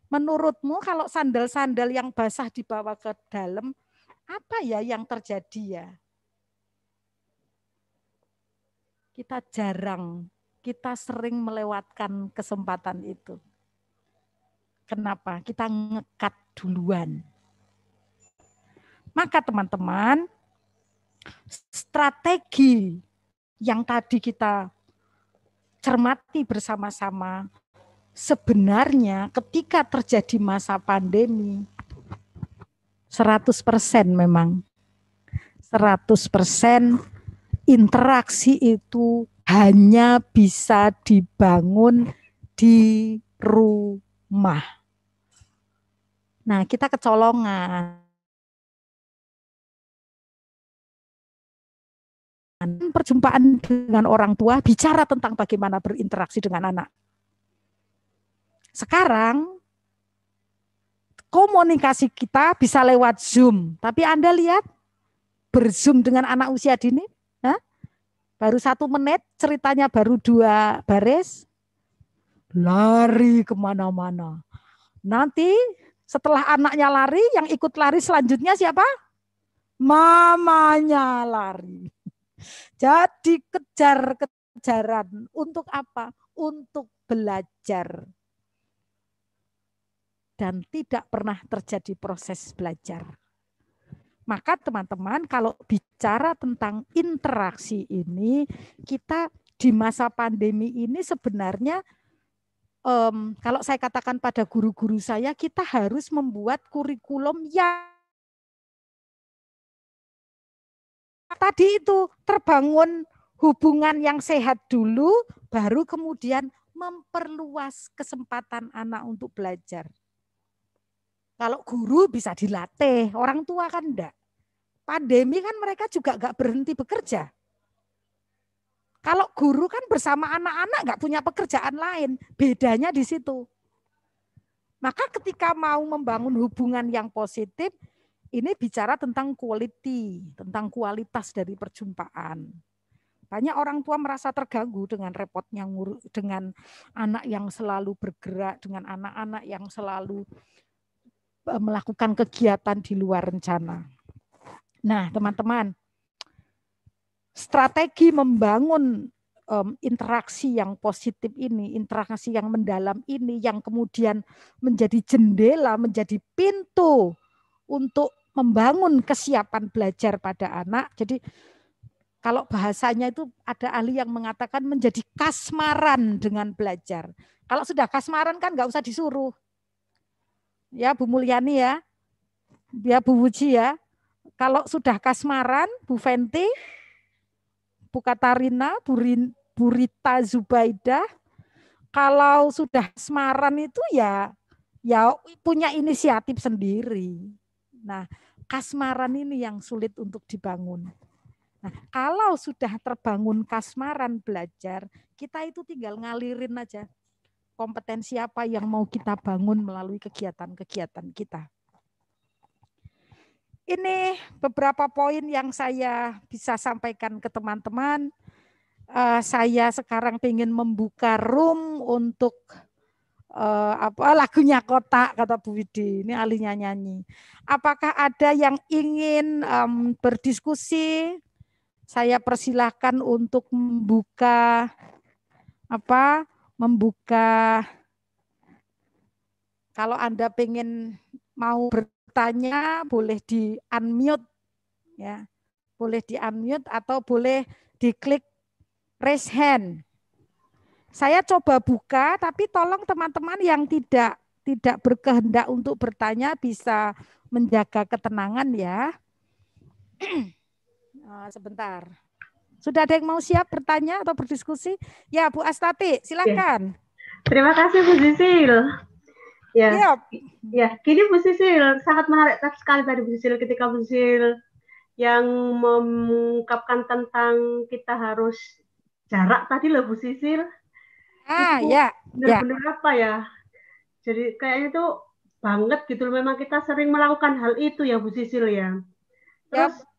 menurutmu kalau sandal-sandal yang basah dibawa ke dalam, apa ya yang terjadi ya? kita jarang, kita sering melewatkan kesempatan itu. Kenapa? Kita ngekat duluan. Maka teman-teman, strategi yang tadi kita cermati bersama-sama sebenarnya ketika terjadi masa pandemi 100% memang 100% interaksi itu hanya bisa dibangun di rumah. Nah, kita kecolongan. Perjumpaan dengan orang tua bicara tentang bagaimana berinteraksi dengan anak. Sekarang komunikasi kita bisa lewat Zoom, tapi Anda lihat berzoom dengan anak usia dini baru satu menit, ceritanya baru dua baris, lari kemana-mana. Nanti setelah anaknya lari, yang ikut lari selanjutnya siapa? Mamanya lari. Jadi kejar-kejaran. Untuk apa? Untuk belajar. Dan tidak pernah terjadi proses belajar. Maka teman-teman kalau bicara tentang interaksi ini, kita di masa pandemi ini sebenarnya um, kalau saya katakan pada guru-guru saya, kita harus membuat kurikulum yang tadi itu terbangun hubungan yang sehat dulu, baru kemudian memperluas kesempatan anak untuk belajar. Kalau guru bisa dilatih, orang tua kan enggak. Pandemi kan mereka juga enggak berhenti bekerja. Kalau guru kan bersama anak-anak enggak punya pekerjaan lain, bedanya di situ. Maka ketika mau membangun hubungan yang positif, ini bicara tentang quality, tentang kualitas dari perjumpaan. Banyak orang tua merasa terganggu dengan repotnya dengan anak yang selalu bergerak, dengan anak-anak yang selalu E, melakukan kegiatan di luar rencana. Nah, teman-teman, strategi membangun um, interaksi yang positif ini, interaksi yang mendalam ini, yang kemudian menjadi jendela, menjadi pintu untuk membangun kesiapan belajar pada anak. Jadi kalau bahasanya itu ada ahli yang mengatakan menjadi kasmaran dengan belajar. Kalau sudah kasmaran kan nggak usah disuruh, ya Bu Mulyani ya, ya Bu Wuji ya. Kalau sudah kasmaran, Bu Fenty, Bu Katarina, Bu, Rin, Bu Rita Zubaidah, kalau sudah semaran itu ya ya punya inisiatif sendiri. Nah, kasmaran ini yang sulit untuk dibangun. Nah, kalau sudah terbangun kasmaran belajar, kita itu tinggal ngalirin aja kompetensi apa yang mau kita bangun melalui kegiatan-kegiatan kita. Ini beberapa poin yang saya bisa sampaikan ke teman-teman. Eh, saya sekarang ingin membuka room untuk eh, apa lagunya kotak kata Bu Widi. Ini alinya nyanyi. Apakah ada yang ingin um, berdiskusi? Saya persilahkan untuk membuka apa membuka kalau Anda pengen mau bertanya boleh di unmute ya. Boleh di unmute atau boleh diklik raise hand. Saya coba buka tapi tolong teman-teman yang tidak tidak berkehendak untuk bertanya bisa menjaga ketenangan ya. Ah, sebentar. Sudah ada yang mau siap bertanya atau berdiskusi? Ya, Bu Astati, silakan. Ya. Terima kasih Bu Sisil. Ya. ya. Ya, kini Bu Sisil sangat menarik sekali tadi Bu Sisil ketika Bu Sisil yang mengungkapkan tentang kita harus jarak tadi loh Bu Sisil. Ah, itu ya. ya. Benar-benar ya. apa ya? Jadi kayaknya itu banget gitu memang kita sering melakukan hal itu ya Bu Sisil ya. Terus ya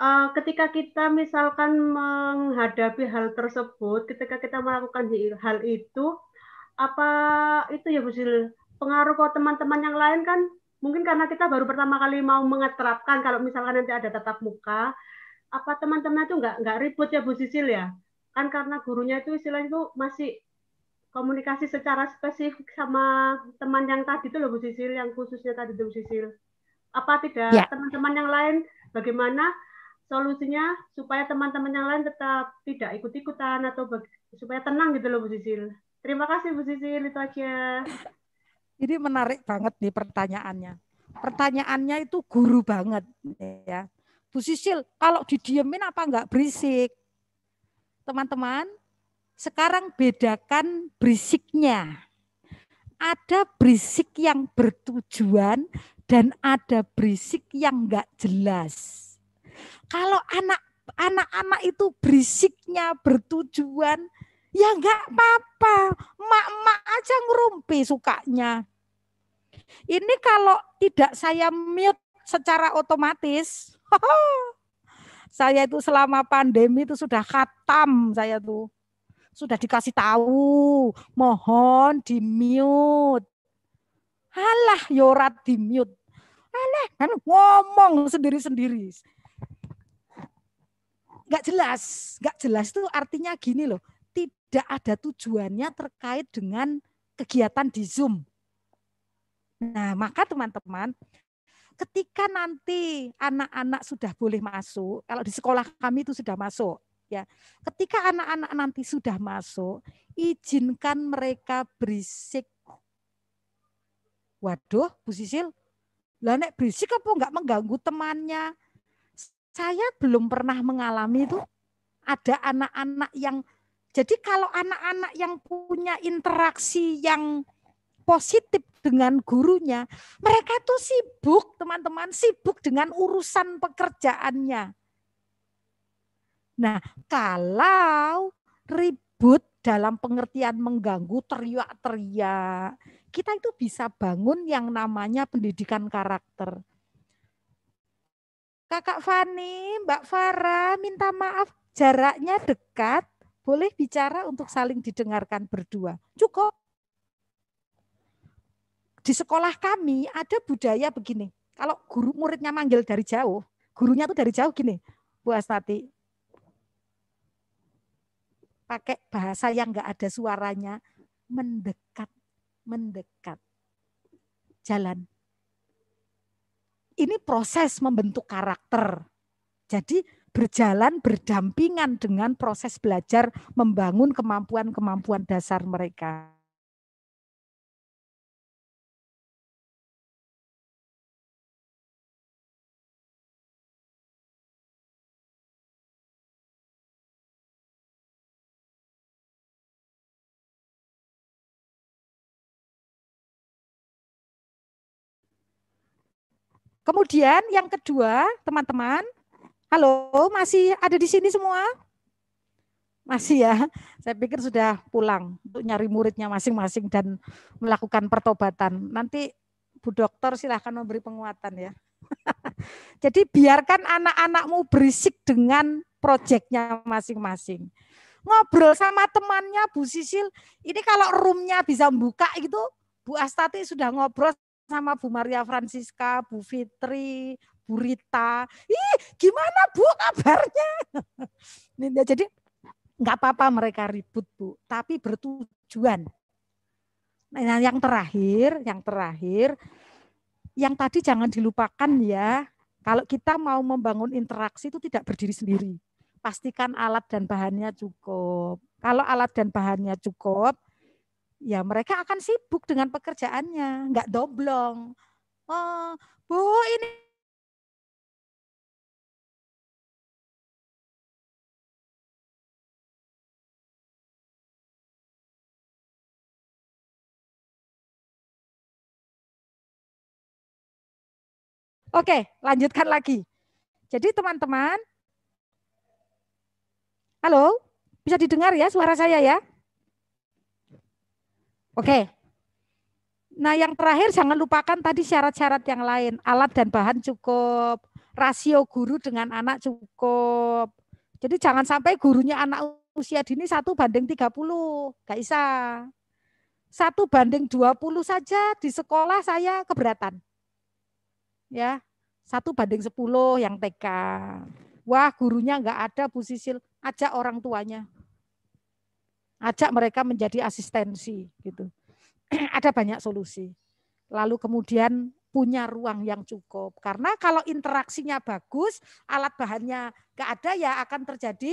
uh, ketika kita misalkan menghadapi hal tersebut, ketika kita melakukan hal itu, apa itu ya Bu Zil? Pengaruh ke teman-teman yang lain kan mungkin karena kita baru pertama kali mau mengeterapkan kalau misalkan nanti ada tatap muka, apa teman-teman itu nggak nggak ribut ya Bu Sisil ya? Kan karena gurunya itu istilahnya itu masih komunikasi secara spesifik sama teman yang tadi itu loh Bu Sisil, yang khususnya tadi itu Bu Sisil. Apa tidak ya. teman-teman ya. yang lain bagaimana solusinya supaya teman-teman yang lain tetap tidak ikut-ikutan atau supaya tenang gitu loh Bu Sisil. Terima kasih Bu Sisil itu aja. Ini menarik banget nih pertanyaannya. Pertanyaannya itu guru banget ya. Bu Sisil, kalau didiemin apa enggak berisik? Teman-teman, sekarang bedakan berisiknya. Ada berisik yang bertujuan dan ada berisik yang enggak jelas kalau anak anak itu berisiknya bertujuan, ya enggak apa-apa. Mak-mak aja ngerumpi sukanya. Ini kalau tidak saya mute secara otomatis, saya itu selama pandemi itu sudah khatam saya tuh. Sudah dikasih tahu, mohon di mute. Alah, yorat ya di mute. Alah, kan ngomong sendiri-sendiri nggak jelas. Nggak jelas itu artinya gini loh, tidak ada tujuannya terkait dengan kegiatan di Zoom. Nah, maka teman-teman, ketika nanti anak-anak sudah boleh masuk, kalau di sekolah kami itu sudah masuk, ya. Ketika anak-anak nanti sudah masuk, izinkan mereka berisik. Waduh, Bu Sisil, lah nek berisik apa nggak mengganggu temannya, saya belum pernah mengalami itu ada anak-anak yang jadi kalau anak-anak yang punya interaksi yang positif dengan gurunya, mereka tuh sibuk, teman-teman, sibuk dengan urusan pekerjaannya. Nah, kalau ribut dalam pengertian mengganggu teriak-teriak, kita itu bisa bangun yang namanya pendidikan karakter. Kakak Fani, Mbak Farah, minta maaf jaraknya dekat, boleh bicara untuk saling didengarkan berdua. Cukup. Di sekolah kami ada budaya begini. Kalau guru muridnya manggil dari jauh, gurunya tuh dari jauh gini, Bu Astati. Pakai bahasa yang enggak ada suaranya, mendekat, mendekat. Jalan, ini proses membentuk karakter. Jadi berjalan berdampingan dengan proses belajar membangun kemampuan-kemampuan dasar mereka. Kemudian yang kedua, teman-teman, halo, masih ada di sini semua? Masih ya. Saya pikir sudah pulang untuk nyari muridnya masing-masing dan melakukan pertobatan. Nanti Bu Dokter silahkan memberi penguatan ya. Jadi biarkan anak-anakmu berisik dengan proyeknya masing-masing. Ngobrol sama temannya Bu Sisil, ini kalau roomnya bisa buka gitu, Bu Astati sudah ngobrol sama Bu Maria Francisca, Bu Fitri, Bu Rita. Ih, gimana Bu kabarnya? Jadi nggak apa-apa mereka ribut Bu, tapi bertujuan. Nah, yang terakhir, yang terakhir, yang tadi jangan dilupakan ya, kalau kita mau membangun interaksi itu tidak berdiri sendiri. Pastikan alat dan bahannya cukup. Kalau alat dan bahannya cukup, ya mereka akan sibuk dengan pekerjaannya, nggak doblong. Oh, bu ini Oke, lanjutkan lagi. Jadi teman-teman, halo, bisa didengar ya suara saya ya? Oke. Okay. Nah, yang terakhir jangan lupakan tadi syarat-syarat yang lain. Alat dan bahan cukup, rasio guru dengan anak cukup. Jadi jangan sampai gurunya anak usia dini satu banding 30, gak bisa. Satu banding 20 saja di sekolah saya keberatan. Ya, satu banding 10 yang TK. Wah, gurunya nggak ada Bu Sisil, ajak orang tuanya ajak mereka menjadi asistensi gitu. Ada banyak solusi. Lalu kemudian punya ruang yang cukup. Karena kalau interaksinya bagus, alat bahannya nggak ada ya akan terjadi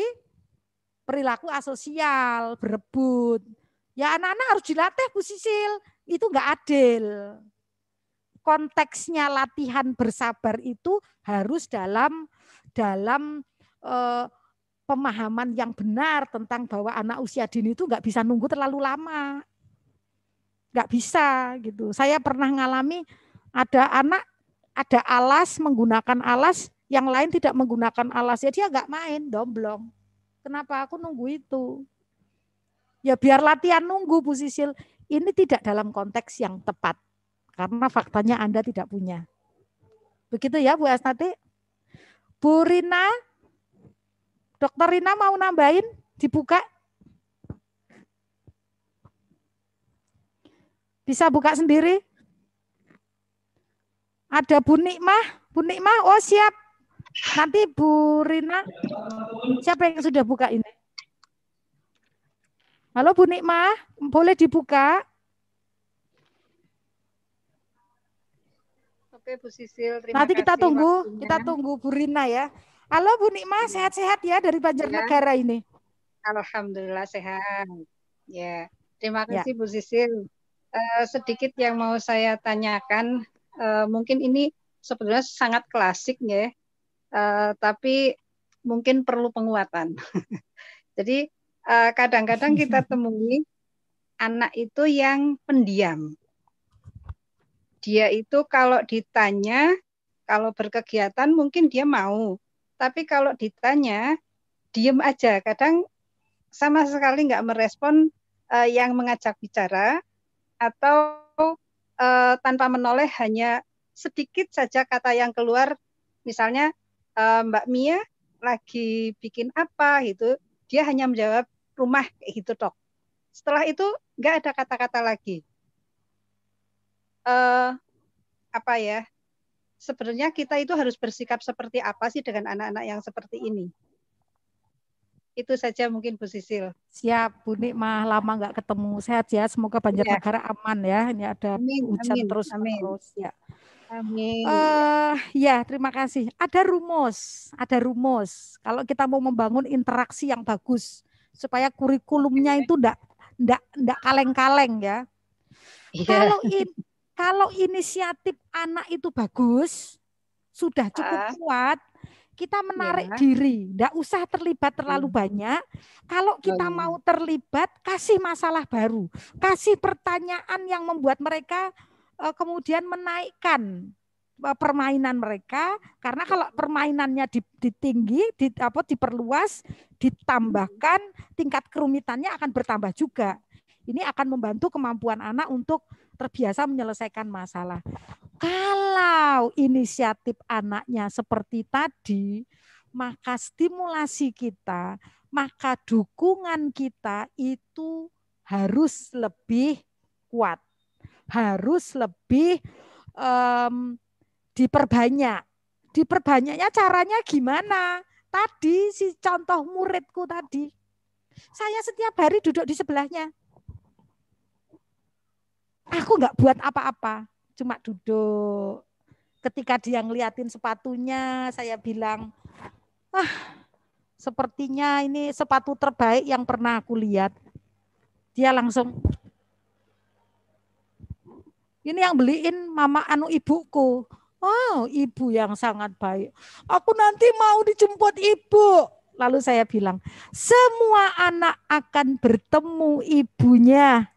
perilaku asosial, berebut. Ya anak-anak harus dilatih Bu Sisil, itu nggak adil. Konteksnya latihan bersabar itu harus dalam dalam eh, pemahaman yang benar tentang bahwa anak usia dini itu nggak bisa nunggu terlalu lama. Nggak bisa gitu. Saya pernah ngalami ada anak ada alas menggunakan alas, yang lain tidak menggunakan alas. Ya dia nggak main, domblong. Kenapa aku nunggu itu? Ya biar latihan nunggu Bu Sisil. Ini tidak dalam konteks yang tepat. Karena faktanya Anda tidak punya. Begitu ya Bu Asnati? Bu Rina, Dokter Rina mau nambahin? Dibuka? Bisa buka sendiri? Ada Bu Nikmah? Bu Nikmah, oh siap. Nanti Bu Rina, siapa yang sudah buka ini? Halo Bu Nikmah, boleh dibuka? Oke Bu Sisil, terima Nanti kita kasih tunggu, waktunya. kita tunggu Bu Rina ya. Halo Bu Nikma, sehat-sehat ya dari Banjarnegara ini. Alhamdulillah sehat. Ya, terima ya. kasih ya. Bu Sisil. Uh, sedikit yang mau saya tanyakan, uh, mungkin ini sebenarnya sangat klasik ya, uh, tapi mungkin perlu penguatan. Jadi uh, kadang-kadang kita temui anak itu yang pendiam. Dia itu kalau ditanya, kalau berkegiatan mungkin dia mau, tapi kalau ditanya, diem aja. Kadang sama sekali nggak merespon uh, yang mengajak bicara atau uh, tanpa menoleh hanya sedikit saja kata yang keluar. Misalnya uh, Mbak Mia lagi bikin apa gitu, dia hanya menjawab rumah kayak gitu dok. Setelah itu nggak ada kata-kata lagi. Uh, apa ya sebenarnya kita itu harus bersikap seperti apa sih dengan anak-anak yang seperti ini? Itu saja mungkin Bu Sisil. Siap, Bu Nikma lama nggak ketemu. Sehat ya, semoga banjir ya. aman ya. Ini ada amin, hujan amin, terus amin. terus ya. Amin. Uh, ya, terima kasih. Ada rumus, ada rumus. Kalau kita mau membangun interaksi yang bagus supaya kurikulumnya iya. itu ndak ndak kaleng-kaleng ya. Yeah. Kalau in, kalau inisiatif anak itu bagus, sudah cukup uh. kuat, kita menarik yeah. diri, tidak usah terlibat terlalu hmm. banyak. Kalau oh, kita hmm. mau terlibat, kasih masalah baru, kasih pertanyaan yang membuat mereka uh, kemudian menaikkan uh, permainan mereka. Karena kalau permainannya ditinggi, di, apa diperluas, ditambahkan hmm. tingkat kerumitannya akan bertambah juga. Ini akan membantu kemampuan anak untuk terbiasa menyelesaikan masalah. Kalau inisiatif anaknya seperti tadi, maka stimulasi kita, maka dukungan kita itu harus lebih kuat, harus lebih um, diperbanyak. Diperbanyaknya caranya gimana? Tadi si contoh muridku tadi, saya setiap hari duduk di sebelahnya aku nggak buat apa-apa, cuma duduk. Ketika dia ngeliatin sepatunya, saya bilang, ah, sepertinya ini sepatu terbaik yang pernah aku lihat. Dia langsung, ini yang beliin mama anu ibuku. Oh, ibu yang sangat baik. Aku nanti mau dijemput ibu. Lalu saya bilang, semua anak akan bertemu ibunya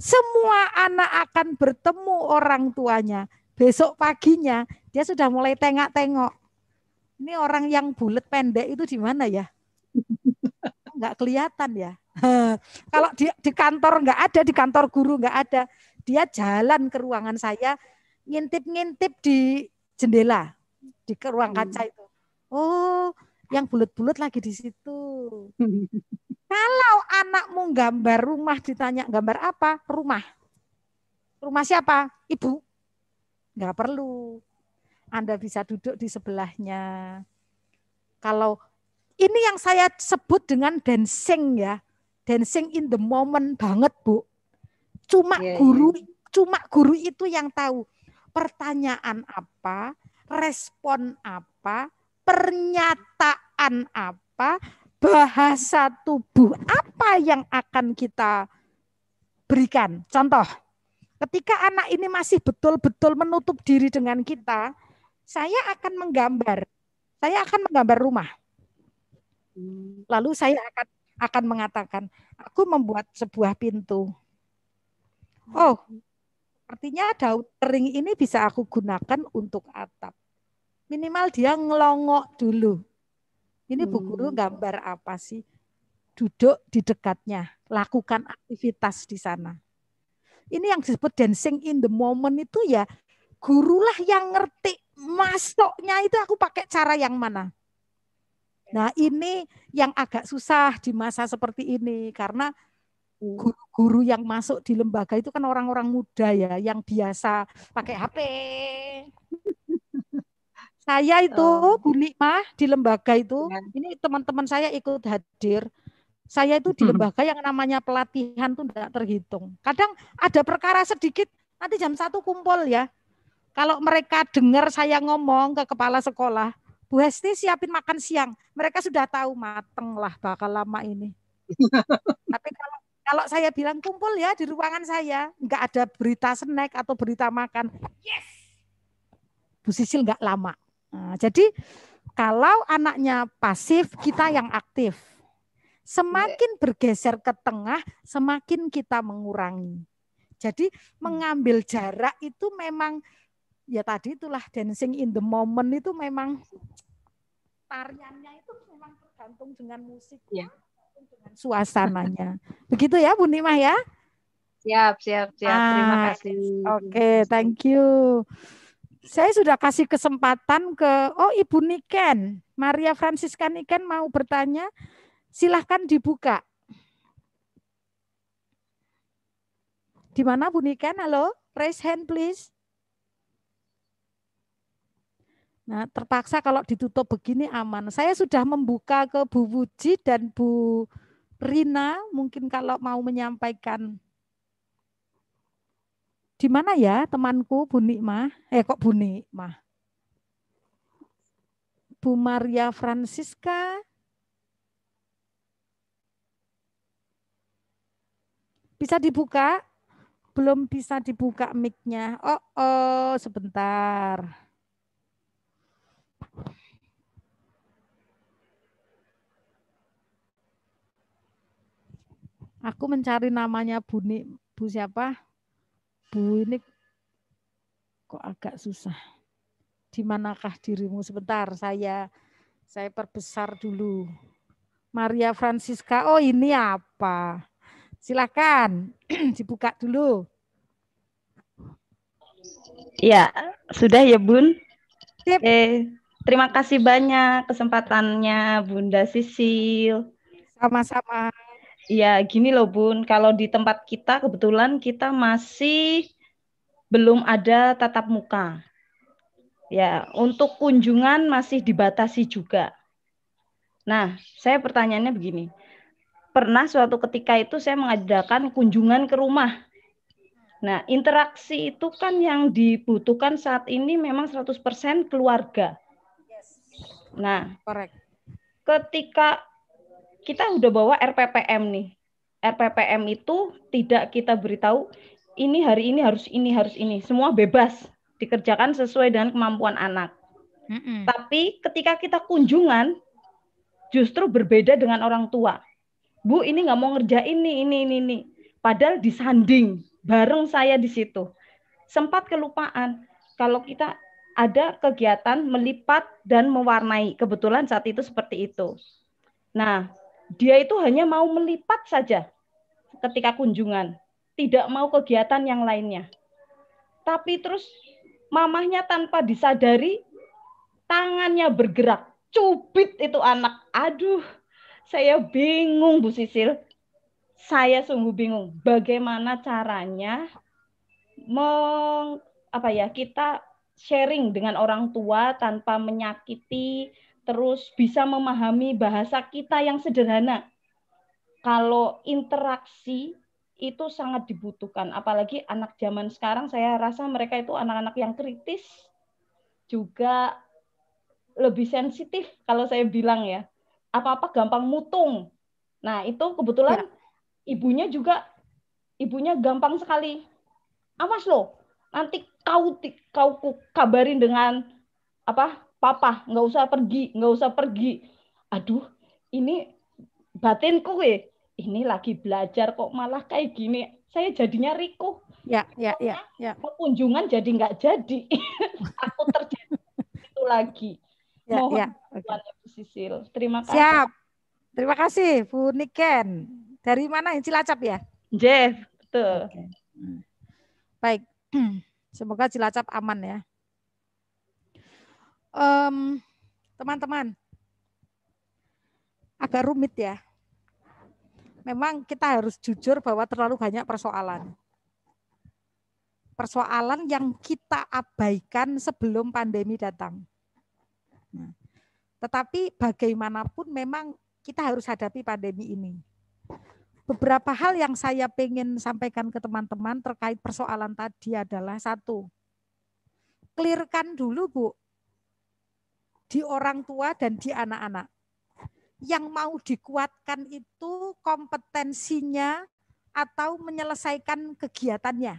semua anak akan bertemu orang tuanya. Besok paginya dia sudah mulai tengok-tengok. Ini orang yang bulat pendek itu di mana ya? Enggak kelihatan ya. Kalau di, di kantor enggak ada, di kantor guru enggak ada. Dia jalan ke ruangan saya, ngintip-ngintip di jendela, di ruang kaca hmm. itu. Oh, yang bulat-bulat lagi di situ. Kalau anakmu gambar rumah ditanya gambar apa? Rumah. Rumah siapa? Ibu. Enggak perlu. Anda bisa duduk di sebelahnya. Kalau ini yang saya sebut dengan dancing ya. Dancing in the moment banget, Bu. Cuma yeah, iya. guru yeah. cuma guru itu yang tahu pertanyaan apa, respon apa, pernyataan apa, bahasa tubuh apa yang akan kita berikan. Contoh, ketika anak ini masih betul-betul menutup diri dengan kita, saya akan menggambar. Saya akan menggambar rumah. Lalu saya akan akan mengatakan, aku membuat sebuah pintu. Oh, artinya daun kering ini bisa aku gunakan untuk atap. Minimal dia ngelongok dulu ini Bu Guru hmm. gambar apa sih? Duduk di dekatnya, lakukan aktivitas di sana. Ini yang disebut dancing in the moment itu ya gurulah yang ngerti masuknya itu aku pakai cara yang mana. Nah ini yang agak susah di masa seperti ini karena hmm. guru-guru yang masuk di lembaga itu kan orang-orang muda ya yang biasa pakai HP saya itu oh. Bu Nikmah di lembaga itu, ya. ini teman-teman saya ikut hadir. Saya itu di lembaga yang namanya pelatihan tuh tidak terhitung. Kadang ada perkara sedikit, nanti jam satu kumpul ya. Kalau mereka dengar saya ngomong ke kepala sekolah, Bu Hesti siapin makan siang. Mereka sudah tahu mateng lah bakal lama ini. Tapi kalau kalau saya bilang kumpul ya di ruangan saya, nggak ada berita snack atau berita makan. Yes. Bu Sisil nggak lama. Nah, jadi kalau anaknya pasif, kita yang aktif. Semakin bergeser ke tengah, semakin kita mengurangi. Jadi mengambil jarak itu memang ya tadi itulah dancing in the moment itu memang tariannya itu memang tergantung dengan musik ya. dengan suasananya. Begitu ya Bu Nima ya? Siap, siap, siap. Terima ah, kasih. Oke, okay, thank you saya sudah kasih kesempatan ke oh Ibu Niken, Maria Francisca Niken mau bertanya, silahkan dibuka. Di mana Bu Niken? Halo, raise hand please. Nah, terpaksa kalau ditutup begini aman. Saya sudah membuka ke Bu Wuji dan Bu Rina, mungkin kalau mau menyampaikan di mana ya temanku Buni mah? Eh kok Buni mah? Bu Maria Francisca Bisa dibuka? Belum bisa dibuka mic Oh, oh, sebentar. Aku mencari namanya Bunik Bu siapa? Bu ini kok agak susah. Di manakah dirimu? Sebentar saya saya perbesar dulu. Maria Francisca, oh ini apa? Silakan dibuka dulu. Ya, sudah ya Bun. Sip. Eh, terima kasih banyak kesempatannya Bunda Sisil. Sama-sama. Ya, gini loh Bun, kalau di tempat kita kebetulan kita masih belum ada tatap muka. Ya, untuk kunjungan masih dibatasi juga. Nah, saya pertanyaannya begini. Pernah suatu ketika itu saya mengadakan kunjungan ke rumah. Nah, interaksi itu kan yang dibutuhkan saat ini memang 100% keluarga. Nah, Correct. ketika kita udah bawa RPPM nih. RPPM itu tidak kita beritahu ini hari ini harus ini harus ini. Semua bebas dikerjakan sesuai dengan kemampuan anak. Mm-mm. Tapi ketika kita kunjungan justru berbeda dengan orang tua. Bu ini nggak mau ngerjain nih ini ini ini. Padahal disanding bareng saya di situ. Sempat kelupaan kalau kita ada kegiatan melipat dan mewarnai. Kebetulan saat itu seperti itu. Nah, dia itu hanya mau melipat saja ketika kunjungan, tidak mau kegiatan yang lainnya. Tapi terus mamahnya tanpa disadari tangannya bergerak, cubit itu anak. Aduh, saya bingung Bu Sisil. Saya sungguh bingung bagaimana caranya meng apa ya, kita sharing dengan orang tua tanpa menyakiti terus bisa memahami bahasa kita yang sederhana. Kalau interaksi itu sangat dibutuhkan, apalagi anak zaman sekarang saya rasa mereka itu anak-anak yang kritis juga lebih sensitif kalau saya bilang ya. Apa-apa gampang mutung. Nah, itu kebetulan ya. ibunya juga ibunya gampang sekali. Awas loh, nanti kau kau kabarin dengan apa papa nggak usah pergi nggak usah pergi aduh ini batinku ya ini lagi belajar kok malah kayak gini saya jadinya riku ya ya ya ya kunjungan jadi nggak jadi aku terjadi itu lagi ya, mohon ya. Okay. Bu Sisil terima kasih siap terima kasih Bu Niken dari mana Cilacap ya Jeff betul okay. baik semoga Cilacap aman ya teman teman-teman agak rumit ya. Memang kita harus jujur bahwa terlalu banyak persoalan. Persoalan yang kita abaikan sebelum pandemi datang. Nah, tetapi bagaimanapun memang kita harus hadapi pandemi ini beberapa hal yang saya ingin sampaikan ke teman-teman terkait persoalan tadi adalah satu, clearkan dulu Bu di orang tua dan di anak-anak. Yang mau dikuatkan itu kompetensinya atau menyelesaikan kegiatannya.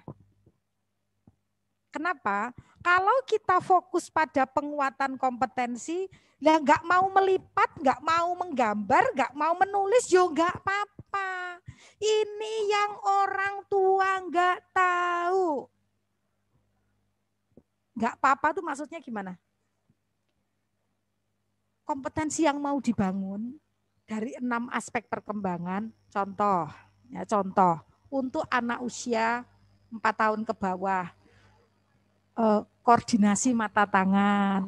Kenapa? Kalau kita fokus pada penguatan kompetensi, ya nggak mau melipat, nggak mau menggambar, nggak mau menulis, yo nggak apa-apa. Ini yang orang tua nggak tahu. Nggak apa-apa tuh maksudnya gimana? kompetensi yang mau dibangun dari enam aspek perkembangan, contoh, ya contoh, untuk anak usia empat tahun ke bawah, eh, koordinasi mata tangan,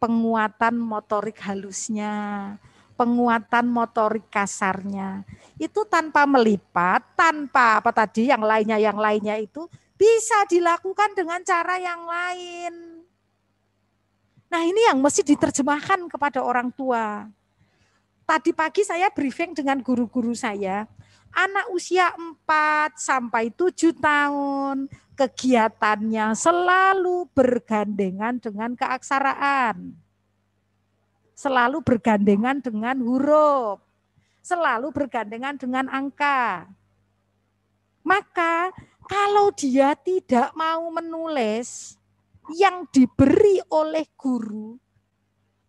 penguatan motorik halusnya, penguatan motorik kasarnya. Itu tanpa melipat, tanpa apa tadi yang lainnya yang lainnya itu bisa dilakukan dengan cara yang lain. Nah ini yang mesti diterjemahkan kepada orang tua. Tadi pagi saya briefing dengan guru-guru saya, anak usia 4 sampai 7 tahun, kegiatannya selalu bergandengan dengan keaksaraan. Selalu bergandengan dengan huruf. Selalu bergandengan dengan angka. Maka kalau dia tidak mau menulis, yang diberi oleh guru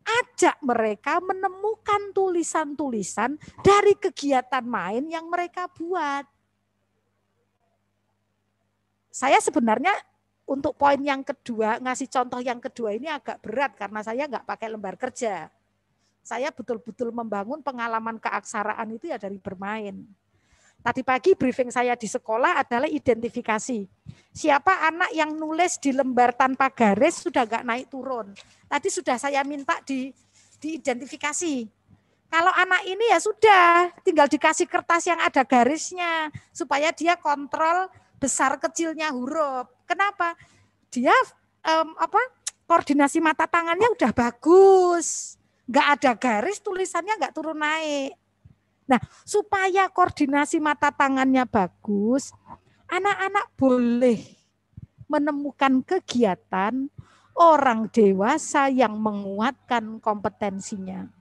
ajak mereka menemukan tulisan-tulisan dari kegiatan main yang mereka buat. Saya sebenarnya untuk poin yang kedua, ngasih contoh yang kedua ini agak berat karena saya nggak pakai lembar kerja. Saya betul-betul membangun pengalaman keaksaraan itu ya dari bermain. Tadi pagi briefing saya di sekolah adalah identifikasi. Siapa anak yang nulis di lembar tanpa garis sudah enggak naik turun. Tadi sudah saya minta di diidentifikasi. Kalau anak ini ya sudah, tinggal dikasih kertas yang ada garisnya supaya dia kontrol besar kecilnya huruf. Kenapa? Dia um, apa? Koordinasi mata tangannya udah bagus, Enggak ada garis tulisannya enggak turun naik Nah, supaya koordinasi mata tangannya bagus, anak-anak boleh menemukan kegiatan orang dewasa yang menguatkan kompetensinya.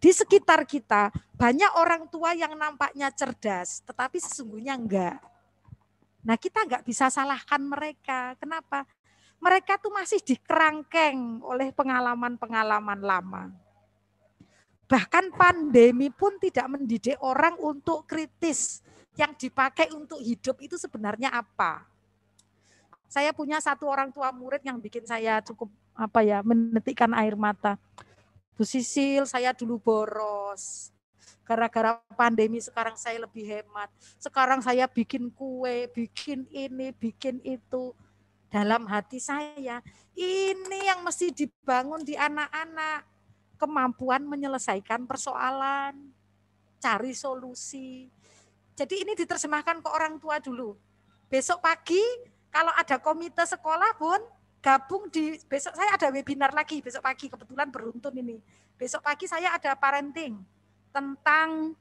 Di sekitar kita banyak orang tua yang nampaknya cerdas, tetapi sesungguhnya enggak. Nah kita enggak bisa salahkan mereka. Kenapa? Mereka tuh masih dikerangkeng oleh pengalaman-pengalaman lama. Bahkan pandemi pun tidak mendidik orang untuk kritis. Yang dipakai untuk hidup itu sebenarnya apa? Saya punya satu orang tua murid yang bikin saya cukup apa ya menetikkan air mata. Bu Sisil, saya dulu boros. Gara-gara pandemi sekarang saya lebih hemat. Sekarang saya bikin kue, bikin ini, bikin itu. Dalam hati saya, ini yang mesti dibangun di anak-anak kemampuan menyelesaikan persoalan, cari solusi. Jadi ini diterjemahkan ke orang tua dulu. Besok pagi kalau ada komite sekolah pun gabung di besok saya ada webinar lagi besok pagi kebetulan beruntun ini. Besok pagi saya ada parenting tentang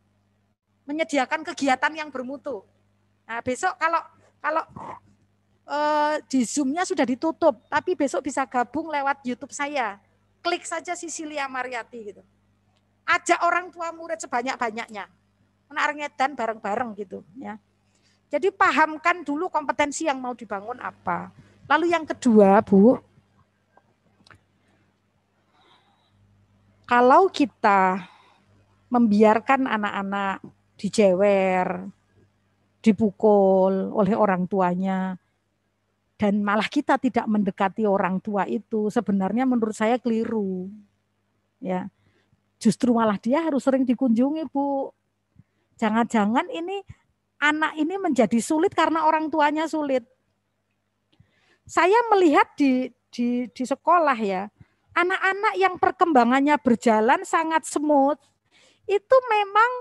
menyediakan kegiatan yang bermutu. Nah, besok kalau kalau eh, di Zoom-nya sudah ditutup, tapi besok bisa gabung lewat YouTube saya. Klik saja Sisilia Mariati gitu. Ajak orang tua murid sebanyak-banyaknya. Menariknya dan bareng-bareng gitu ya. Jadi pahamkan dulu kompetensi yang mau dibangun apa. Lalu yang kedua, Bu, kalau kita membiarkan anak-anak dijewer, dipukul oleh orang tuanya, dan malah kita tidak mendekati orang tua itu sebenarnya menurut saya keliru. Ya. Justru malah dia harus sering dikunjungi, Bu. Jangan-jangan ini anak ini menjadi sulit karena orang tuanya sulit. Saya melihat di di di sekolah ya, anak-anak yang perkembangannya berjalan sangat smooth itu memang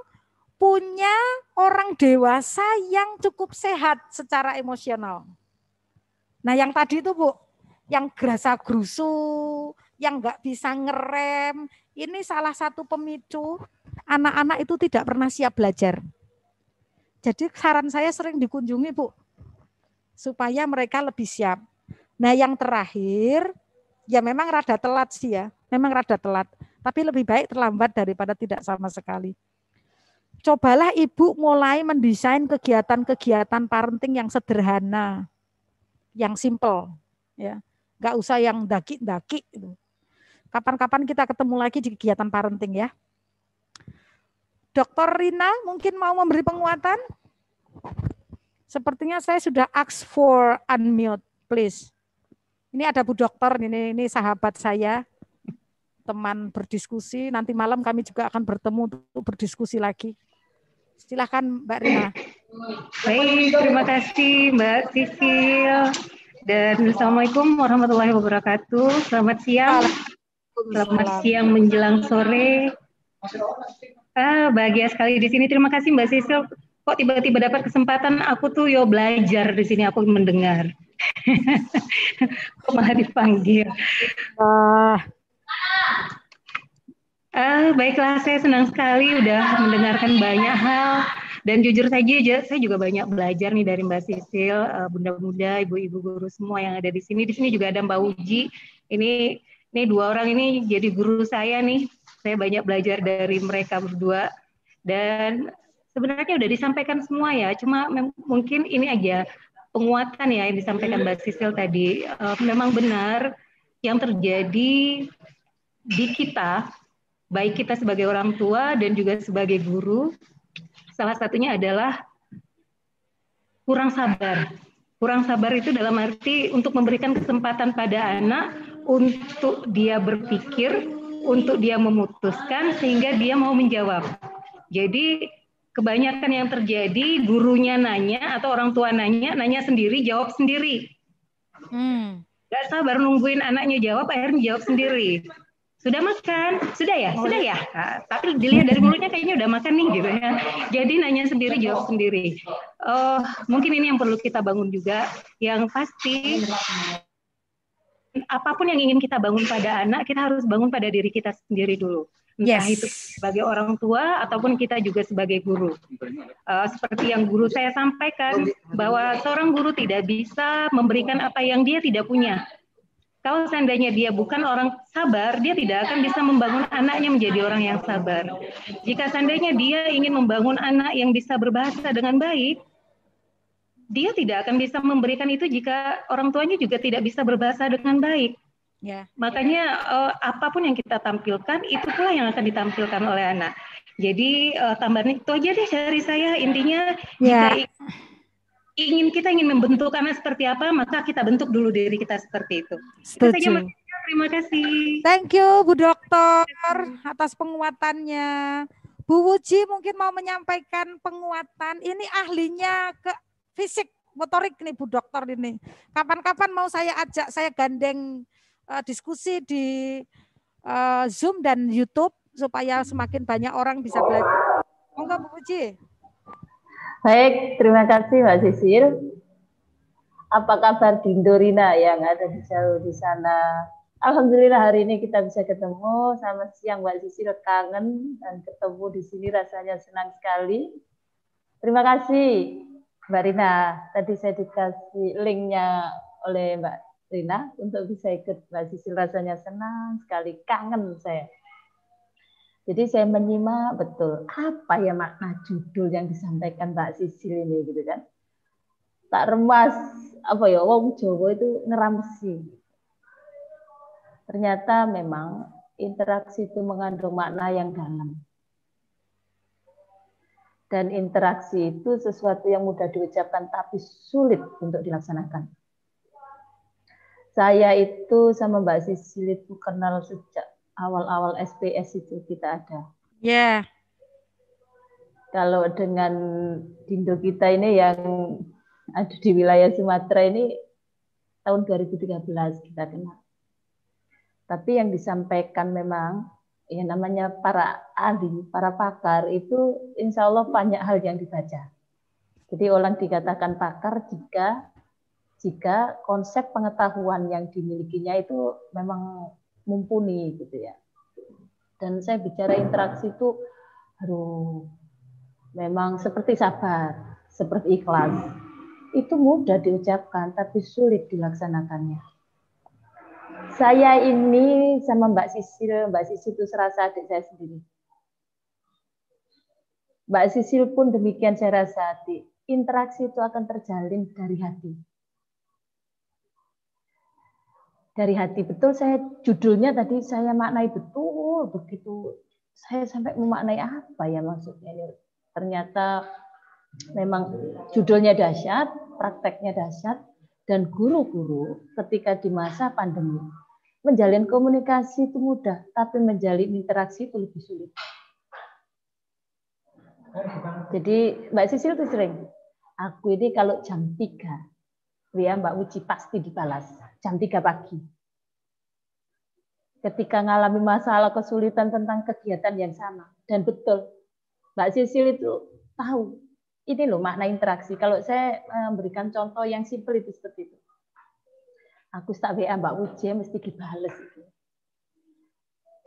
punya orang dewasa yang cukup sehat secara emosional Nah yang tadi itu Bu, yang gerasa grusu, yang nggak bisa ngerem, ini salah satu pemicu anak-anak itu tidak pernah siap belajar. Jadi saran saya sering dikunjungi Bu, supaya mereka lebih siap. Nah yang terakhir, ya memang rada telat sih ya, memang rada telat. Tapi lebih baik terlambat daripada tidak sama sekali. Cobalah ibu mulai mendesain kegiatan-kegiatan parenting yang sederhana yang simple ya nggak usah yang daki-daki kapan-kapan kita ketemu lagi di kegiatan parenting ya Dokter Rina mungkin mau memberi penguatan sepertinya saya sudah ask for unmute please ini ada Bu Dokter ini ini sahabat saya teman berdiskusi nanti malam kami juga akan bertemu untuk berdiskusi lagi silahkan Mbak Rina Baik, terima kasih Mbak Sisil. Dan Assalamualaikum warahmatullahi wabarakatuh. Selamat siang. Selamat siang menjelang sore. Ah, bahagia sekali di sini. Terima kasih Mbak Sisil. Kok tiba-tiba dapat kesempatan aku tuh yo belajar di sini. Aku mendengar. Kok malah dipanggil. Uh. baiklah, saya senang sekali udah mendengarkan banyak hal dan jujur saja, saya juga banyak belajar nih dari Mbak Sisil, eh, bunda-bunda, ibu-ibu guru semua yang ada di sini. Di sini juga ada Mbak Uji. Ini ini dua orang ini jadi guru saya nih. Saya banyak belajar dari mereka berdua. Dan sebenarnya udah disampaikan semua ya. Cuma mungkin ini aja penguatan ya yang disampaikan Mbak Sisil tadi. Eh, memang benar yang terjadi di kita, baik kita sebagai orang tua dan juga sebagai guru, Salah satunya adalah kurang sabar. Kurang sabar itu dalam arti untuk memberikan kesempatan pada anak untuk dia berpikir, untuk dia memutuskan sehingga dia mau menjawab. Jadi kebanyakan yang terjadi gurunya nanya atau orang tua nanya, nanya sendiri, jawab sendiri. Hmm. Gak sabar nungguin anaknya jawab, akhirnya jawab sendiri sudah makan, sudah ya, oh, sudah iya. ya. Ah, tapi dilihat dari mulutnya kayaknya udah makan nih gitu ya. Jadi nanya sendiri, jawab sendiri. oh mungkin ini yang perlu kita bangun juga. Yang pasti apapun yang ingin kita bangun pada anak, kita harus bangun pada diri kita sendiri dulu. Entah yes. itu sebagai orang tua ataupun kita juga sebagai guru. Uh, seperti yang guru saya sampaikan bahwa seorang guru tidak bisa memberikan apa yang dia tidak punya. Kalau seandainya dia bukan orang sabar, dia tidak akan bisa membangun anaknya menjadi orang yang sabar. Jika seandainya dia ingin membangun anak yang bisa berbahasa dengan baik, dia tidak akan bisa memberikan itu jika orang tuanya juga tidak bisa berbahasa dengan baik. Ya. Makanya uh, apapun yang kita tampilkan itu pula yang akan ditampilkan oleh anak. Jadi uh, eh, tambahan itu aja deh dari saya intinya ya. jika ingin kita ingin membentuk anak seperti apa, maka kita bentuk dulu diri kita seperti itu. Setuju. Terima kasih. Thank you Bu Dokter atas penguatannya. Bu Wuji mungkin mau menyampaikan penguatan. Ini ahlinya ke fisik motorik nih Bu Dokter ini. Kapan-kapan mau saya ajak saya gandeng uh, diskusi di uh, Zoom dan YouTube supaya semakin banyak orang bisa belajar. Monggo Bu Wuji. Baik, terima kasih Mbak Sisir. Apa kabar Dindorina yang ada di jauh di sana? Alhamdulillah hari ini kita bisa ketemu sama siang Mbak Sisir kangen dan ketemu di sini rasanya senang sekali. Terima kasih Mbak Rina. Tadi saya dikasih linknya oleh Mbak Rina untuk bisa ikut Mbak Sisir rasanya senang sekali kangen saya. Jadi saya menyimak betul apa ya makna judul yang disampaikan Mbak Sisil ini gitu kan. Tak remas apa ya wong Jawa itu ngeramsi. Ternyata memang interaksi itu mengandung makna yang dalam. Dan interaksi itu sesuatu yang mudah diucapkan tapi sulit untuk dilaksanakan. Saya itu sama Mbak Sisil itu kenal sejak awal-awal SPS itu kita ada. Ya. Yeah. Kalau dengan Dindo kita ini yang ada di wilayah Sumatera ini tahun 2013 kita kenal. Tapi yang disampaikan memang ya namanya para ahli, para pakar itu insya Allah banyak hal yang dibaca. Jadi orang dikatakan pakar jika jika konsep pengetahuan yang dimilikinya itu memang mumpuni gitu ya. Dan saya bicara interaksi itu, aduh, memang seperti sabar, seperti ikhlas. Itu mudah diucapkan, tapi sulit dilaksanakannya. Saya ini sama Mbak Sisil, Mbak Sisil itu serasa adik saya sendiri. Mbak Sisil pun demikian saya rasa hati. Interaksi itu akan terjalin dari hati dari hati betul saya judulnya tadi saya maknai betul begitu saya sampai memaknai apa ya maksudnya ini ternyata memang judulnya dahsyat prakteknya dahsyat dan guru-guru ketika di masa pandemi menjalin komunikasi itu mudah tapi menjalin interaksi itu lebih sulit jadi Mbak Sisil itu sering aku ini kalau jam 3 gitu ya Mbak Uci pasti dibalas jam 3 pagi. Ketika ngalami masalah kesulitan tentang kegiatan yang sama dan betul Mbak Sisil itu tahu ini loh makna interaksi. Kalau saya eh, memberikan contoh yang simpel itu seperti itu. Aku tak WA Mbak Uci ya, mesti dibales itu.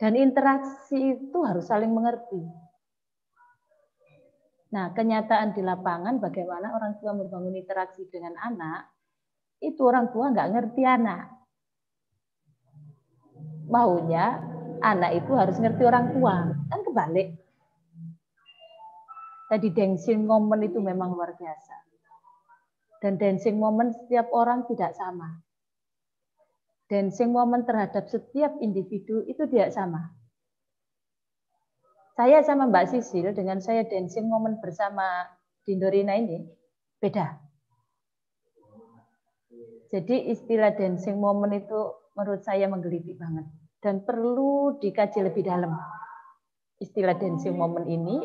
Dan interaksi itu harus saling mengerti. Nah, kenyataan di lapangan bagaimana orang tua membangun interaksi dengan anak itu orang tua nggak ngerti anak. Maunya anak itu harus ngerti orang tua, kan kebalik. Tadi dancing moment itu memang luar biasa. Dan dancing moment setiap orang tidak sama. Dancing moment terhadap setiap individu itu tidak sama. Saya sama Mbak Sisil dengan saya dancing moment bersama Dindorina ini beda jadi istilah dancing moment itu menurut saya menggelitik banget dan perlu dikaji lebih dalam istilah dancing moment ini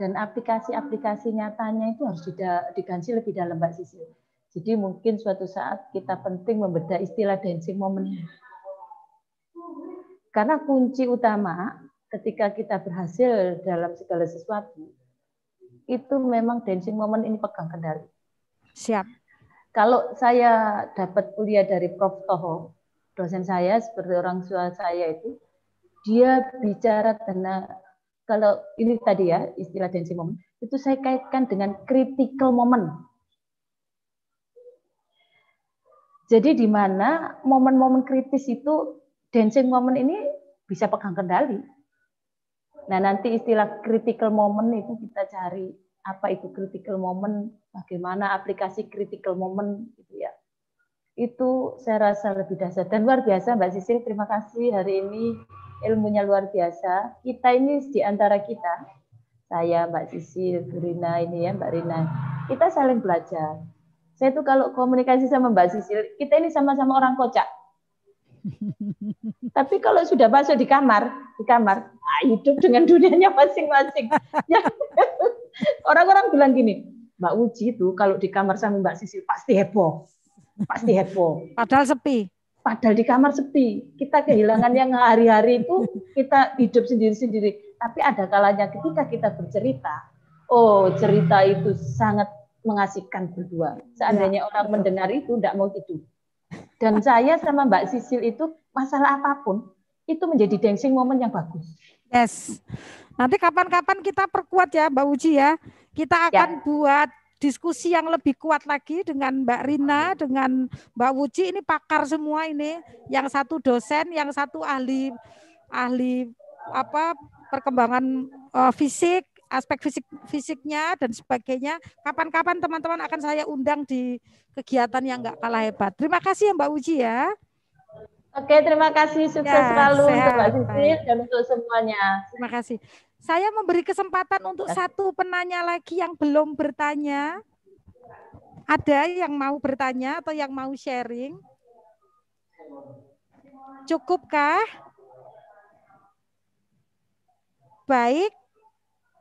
dan aplikasi-aplikasi nyatanya itu harus dikaji lebih dalam Mbak Sisi. Jadi mungkin suatu saat kita penting membedah istilah dancing moment ini. Karena kunci utama ketika kita berhasil dalam segala sesuatu itu memang dancing moment ini pegang kendali. Siap kalau saya dapat kuliah dari Prof. Toho, dosen saya seperti orang tua saya itu, dia bicara tentang kalau ini tadi ya istilah tensi momen itu saya kaitkan dengan critical moment. Jadi di mana momen-momen kritis itu dancing moment ini bisa pegang kendali. Nah nanti istilah critical moment itu kita cari apa itu critical moment, bagaimana aplikasi critical moment gitu ya. Itu saya rasa lebih dasar dan luar biasa Mbak Sisil, terima kasih hari ini ilmunya luar biasa. Kita ini di antara kita, saya Mbak Sisil, Rina ini ya Mbak Rina, kita saling belajar. Saya itu kalau komunikasi sama Mbak Sisil, kita ini sama-sama orang kocak. Tapi kalau sudah masuk di kamar, di kamar, hidup dengan dunianya masing-masing. Orang-orang bilang gini, Mbak Uci itu kalau di kamar sama Mbak Sisil pasti heboh. Pasti heboh. Padahal sepi. Padahal di kamar sepi. Kita kehilangan yang hari-hari itu kita hidup sendiri-sendiri. Tapi ada kalanya ketika kita bercerita, oh cerita itu sangat mengasihkan berdua. Seandainya ya. orang mendengar itu tidak mau tidur. Dan saya sama Mbak Sisil itu masalah apapun itu menjadi dancing moment yang bagus. Yes. Nanti kapan-kapan kita perkuat ya Mbak Uji ya. Kita ya. akan ya. buat diskusi yang lebih kuat lagi dengan Mbak Rina, dengan Mbak Uji. ini pakar semua ini, yang satu dosen, yang satu ahli ahli apa perkembangan uh, fisik, aspek fisik fisiknya dan sebagainya. Kapan-kapan teman-teman akan saya undang di kegiatan yang nggak kalah hebat. Terima kasih ya Mbak Uji ya. Oke, terima kasih. Sukses ya, selalu sehat, untuk Mbak dan untuk semuanya. Terima kasih. Saya memberi kesempatan untuk ya. satu penanya lagi yang belum bertanya. Ada yang mau bertanya atau yang mau sharing? Cukupkah? Baik.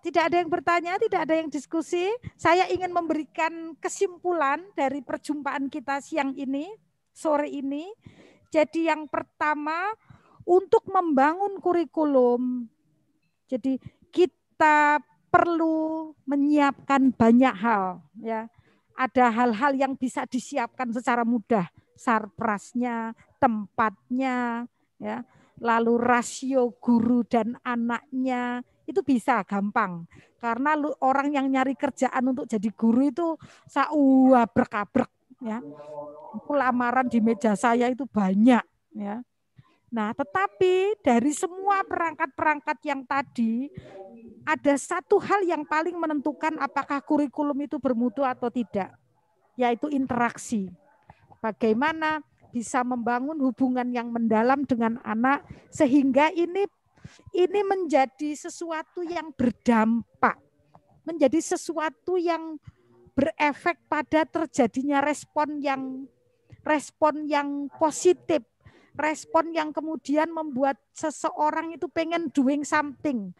Tidak ada yang bertanya, tidak ada yang diskusi. Saya ingin memberikan kesimpulan dari perjumpaan kita siang ini, sore ini. Jadi yang pertama untuk membangun kurikulum. Jadi kita perlu menyiapkan banyak hal ya. Ada hal-hal yang bisa disiapkan secara mudah, sarprasnya, tempatnya ya. Lalu rasio guru dan anaknya itu bisa gampang karena lu, orang yang nyari kerjaan untuk jadi guru itu saua berkabrek ya. Itu lamaran di meja saya itu banyak ya. Nah, tetapi dari semua perangkat-perangkat yang tadi ada satu hal yang paling menentukan apakah kurikulum itu bermutu atau tidak, yaitu interaksi. Bagaimana bisa membangun hubungan yang mendalam dengan anak sehingga ini ini menjadi sesuatu yang berdampak, menjadi sesuatu yang berefek pada terjadinya respon yang respon yang positif, respon yang kemudian membuat seseorang itu pengen doing something,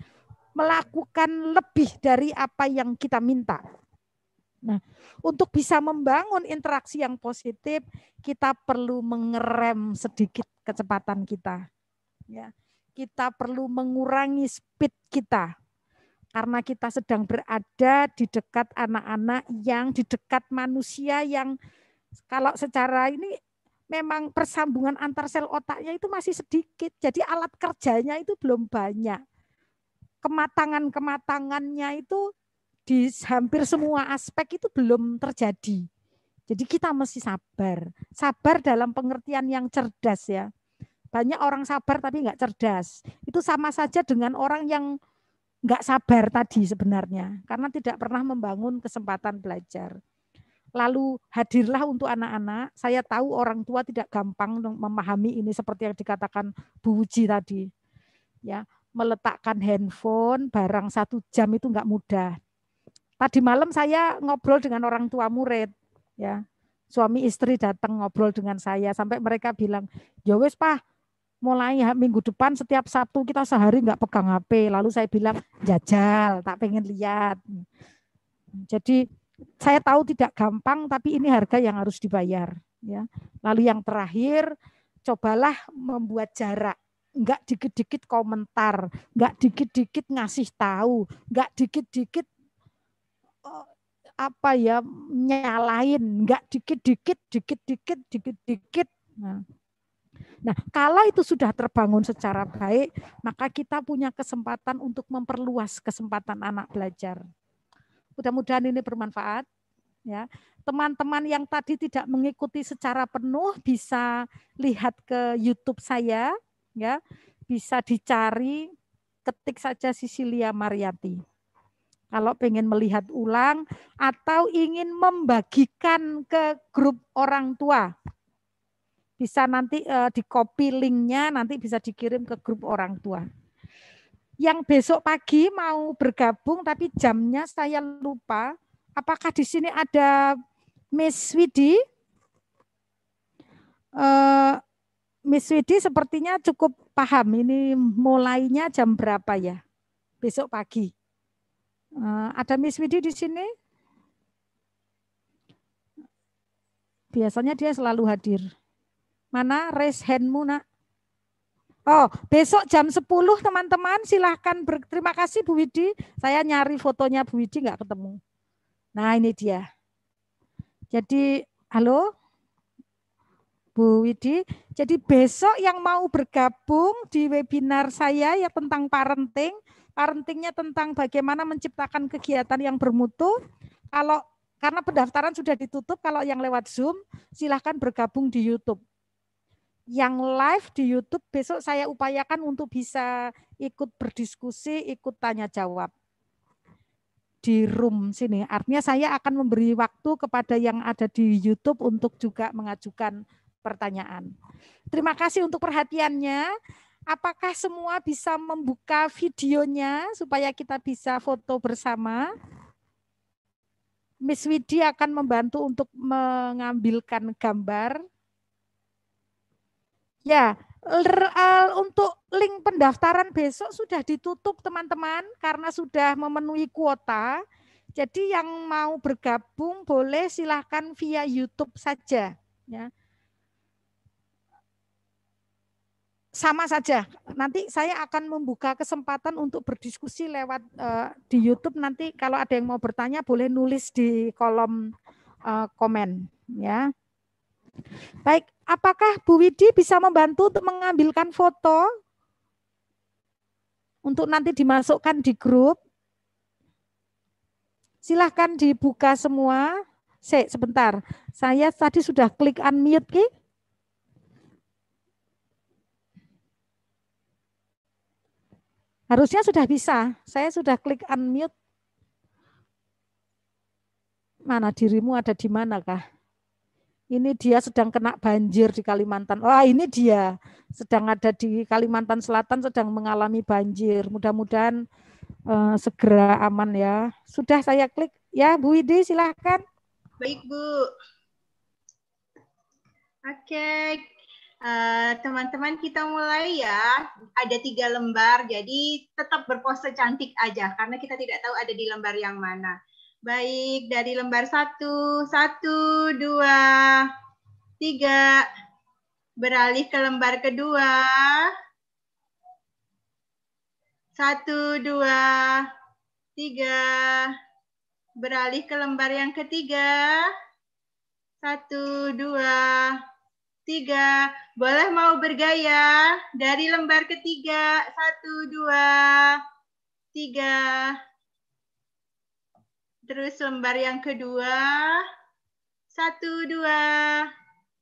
melakukan lebih dari apa yang kita minta. Nah, untuk bisa membangun interaksi yang positif, kita perlu mengerem sedikit kecepatan kita. Ya, kita perlu mengurangi speed kita karena kita sedang berada di dekat anak-anak yang di dekat manusia yang kalau secara ini memang persambungan antar sel otaknya itu masih sedikit. Jadi alat kerjanya itu belum banyak. Kematangan-kematangannya itu di hampir semua aspek itu belum terjadi. Jadi kita mesti sabar. Sabar dalam pengertian yang cerdas ya. Banyak orang sabar tapi enggak cerdas. Itu sama saja dengan orang yang nggak sabar tadi sebenarnya karena tidak pernah membangun kesempatan belajar. Lalu hadirlah untuk anak-anak. Saya tahu orang tua tidak gampang memahami ini seperti yang dikatakan Bu Uji tadi. Ya, meletakkan handphone barang satu jam itu nggak mudah. Tadi malam saya ngobrol dengan orang tua murid, ya suami istri datang ngobrol dengan saya sampai mereka bilang, ya wes Pak, mulai minggu depan setiap Sabtu kita sehari nggak pegang HP. Lalu saya bilang jajal, tak pengen lihat. Jadi saya tahu tidak gampang, tapi ini harga yang harus dibayar. Ya. Lalu yang terakhir, cobalah membuat jarak. Enggak dikit-dikit komentar, enggak dikit-dikit ngasih tahu, enggak dikit-dikit eh, apa ya nyalain, enggak dikit-dikit, dikit-dikit, dikit-dikit. Nah, Nah, kalau itu sudah terbangun secara baik, maka kita punya kesempatan untuk memperluas kesempatan anak belajar. Mudah-mudahan ini bermanfaat. Ya, teman-teman yang tadi tidak mengikuti secara penuh bisa lihat ke YouTube saya, ya, bisa dicari, ketik saja Sisilia Mariati. Kalau pengen melihat ulang atau ingin membagikan ke grup orang tua, bisa nanti uh, eh, di copy linknya nanti bisa dikirim ke grup orang tua. Yang besok pagi mau bergabung tapi jamnya saya lupa. Apakah di sini ada Miss Widi? Uh, eh, Miss Widi sepertinya cukup paham ini mulainya jam berapa ya besok pagi. Uh, ada Miss Widi di sini? Biasanya dia selalu hadir. Mana raise handmu nak? Oh, besok jam 10 teman-teman silahkan berterima kasih Bu Widi. Saya nyari fotonya Bu Widi nggak ketemu. Nah ini dia. Jadi halo Bu Widi. Jadi besok yang mau bergabung di webinar saya ya tentang parenting. Parentingnya tentang bagaimana menciptakan kegiatan yang bermutu. Kalau karena pendaftaran sudah ditutup, kalau yang lewat Zoom silahkan bergabung di YouTube yang live di YouTube besok saya upayakan untuk bisa ikut berdiskusi, ikut tanya jawab di room sini. Artinya saya akan memberi waktu kepada yang ada di YouTube untuk juga mengajukan pertanyaan. Terima kasih untuk perhatiannya. Apakah semua bisa membuka videonya supaya kita bisa foto bersama? Miss Widi akan membantu untuk mengambilkan gambar Ya, untuk link pendaftaran besok sudah ditutup teman-teman karena sudah memenuhi kuota. Jadi yang mau bergabung boleh silahkan via YouTube saja. Ya. Sama saja. Nanti saya akan membuka kesempatan untuk berdiskusi lewat uh, di YouTube. Nanti kalau ada yang mau bertanya boleh nulis di kolom uh, komen. Ya. Baik, Apakah Bu Widi bisa membantu untuk mengambilkan foto untuk nanti dimasukkan di grup? Silahkan dibuka semua. Se, sebentar. Saya tadi sudah klik unmute, Ki. Harusnya sudah bisa. Saya sudah klik unmute. Mana dirimu ada di manakah? kah? ini dia sedang kena banjir di Kalimantan. Wah, ini dia sedang ada di Kalimantan Selatan sedang mengalami banjir. Mudah-mudahan uh, segera aman ya. Sudah saya klik ya, Bu Widi silahkan. Baik, Bu. Oke. Okay. Eh, teman-teman kita mulai ya ada tiga lembar jadi tetap berpose cantik aja karena kita tidak tahu ada di lembar yang mana Baik, dari lembar satu, satu, dua, tiga. Beralih ke lembar kedua. Satu, dua, tiga. Beralih ke lembar yang ketiga. Satu, dua, tiga. Boleh mau bergaya dari lembar ketiga. Satu, dua, tiga. Terus lembar yang kedua. Satu, dua,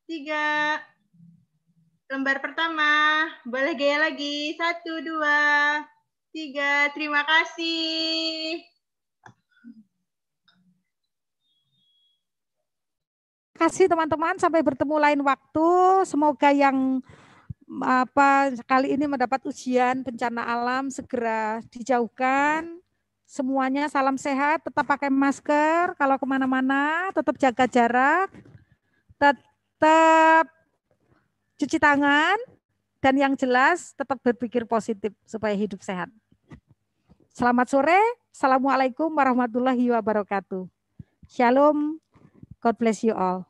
tiga. Lembar pertama. Boleh gaya lagi. Satu, dua, tiga. Terima kasih. kasih teman-teman sampai bertemu lain waktu semoga yang apa kali ini mendapat ujian bencana alam segera dijauhkan semuanya salam sehat, tetap pakai masker kalau kemana-mana, tetap jaga jarak, tetap cuci tangan, dan yang jelas tetap berpikir positif supaya hidup sehat. Selamat sore, Assalamualaikum warahmatullahi wabarakatuh. Shalom, God bless you all.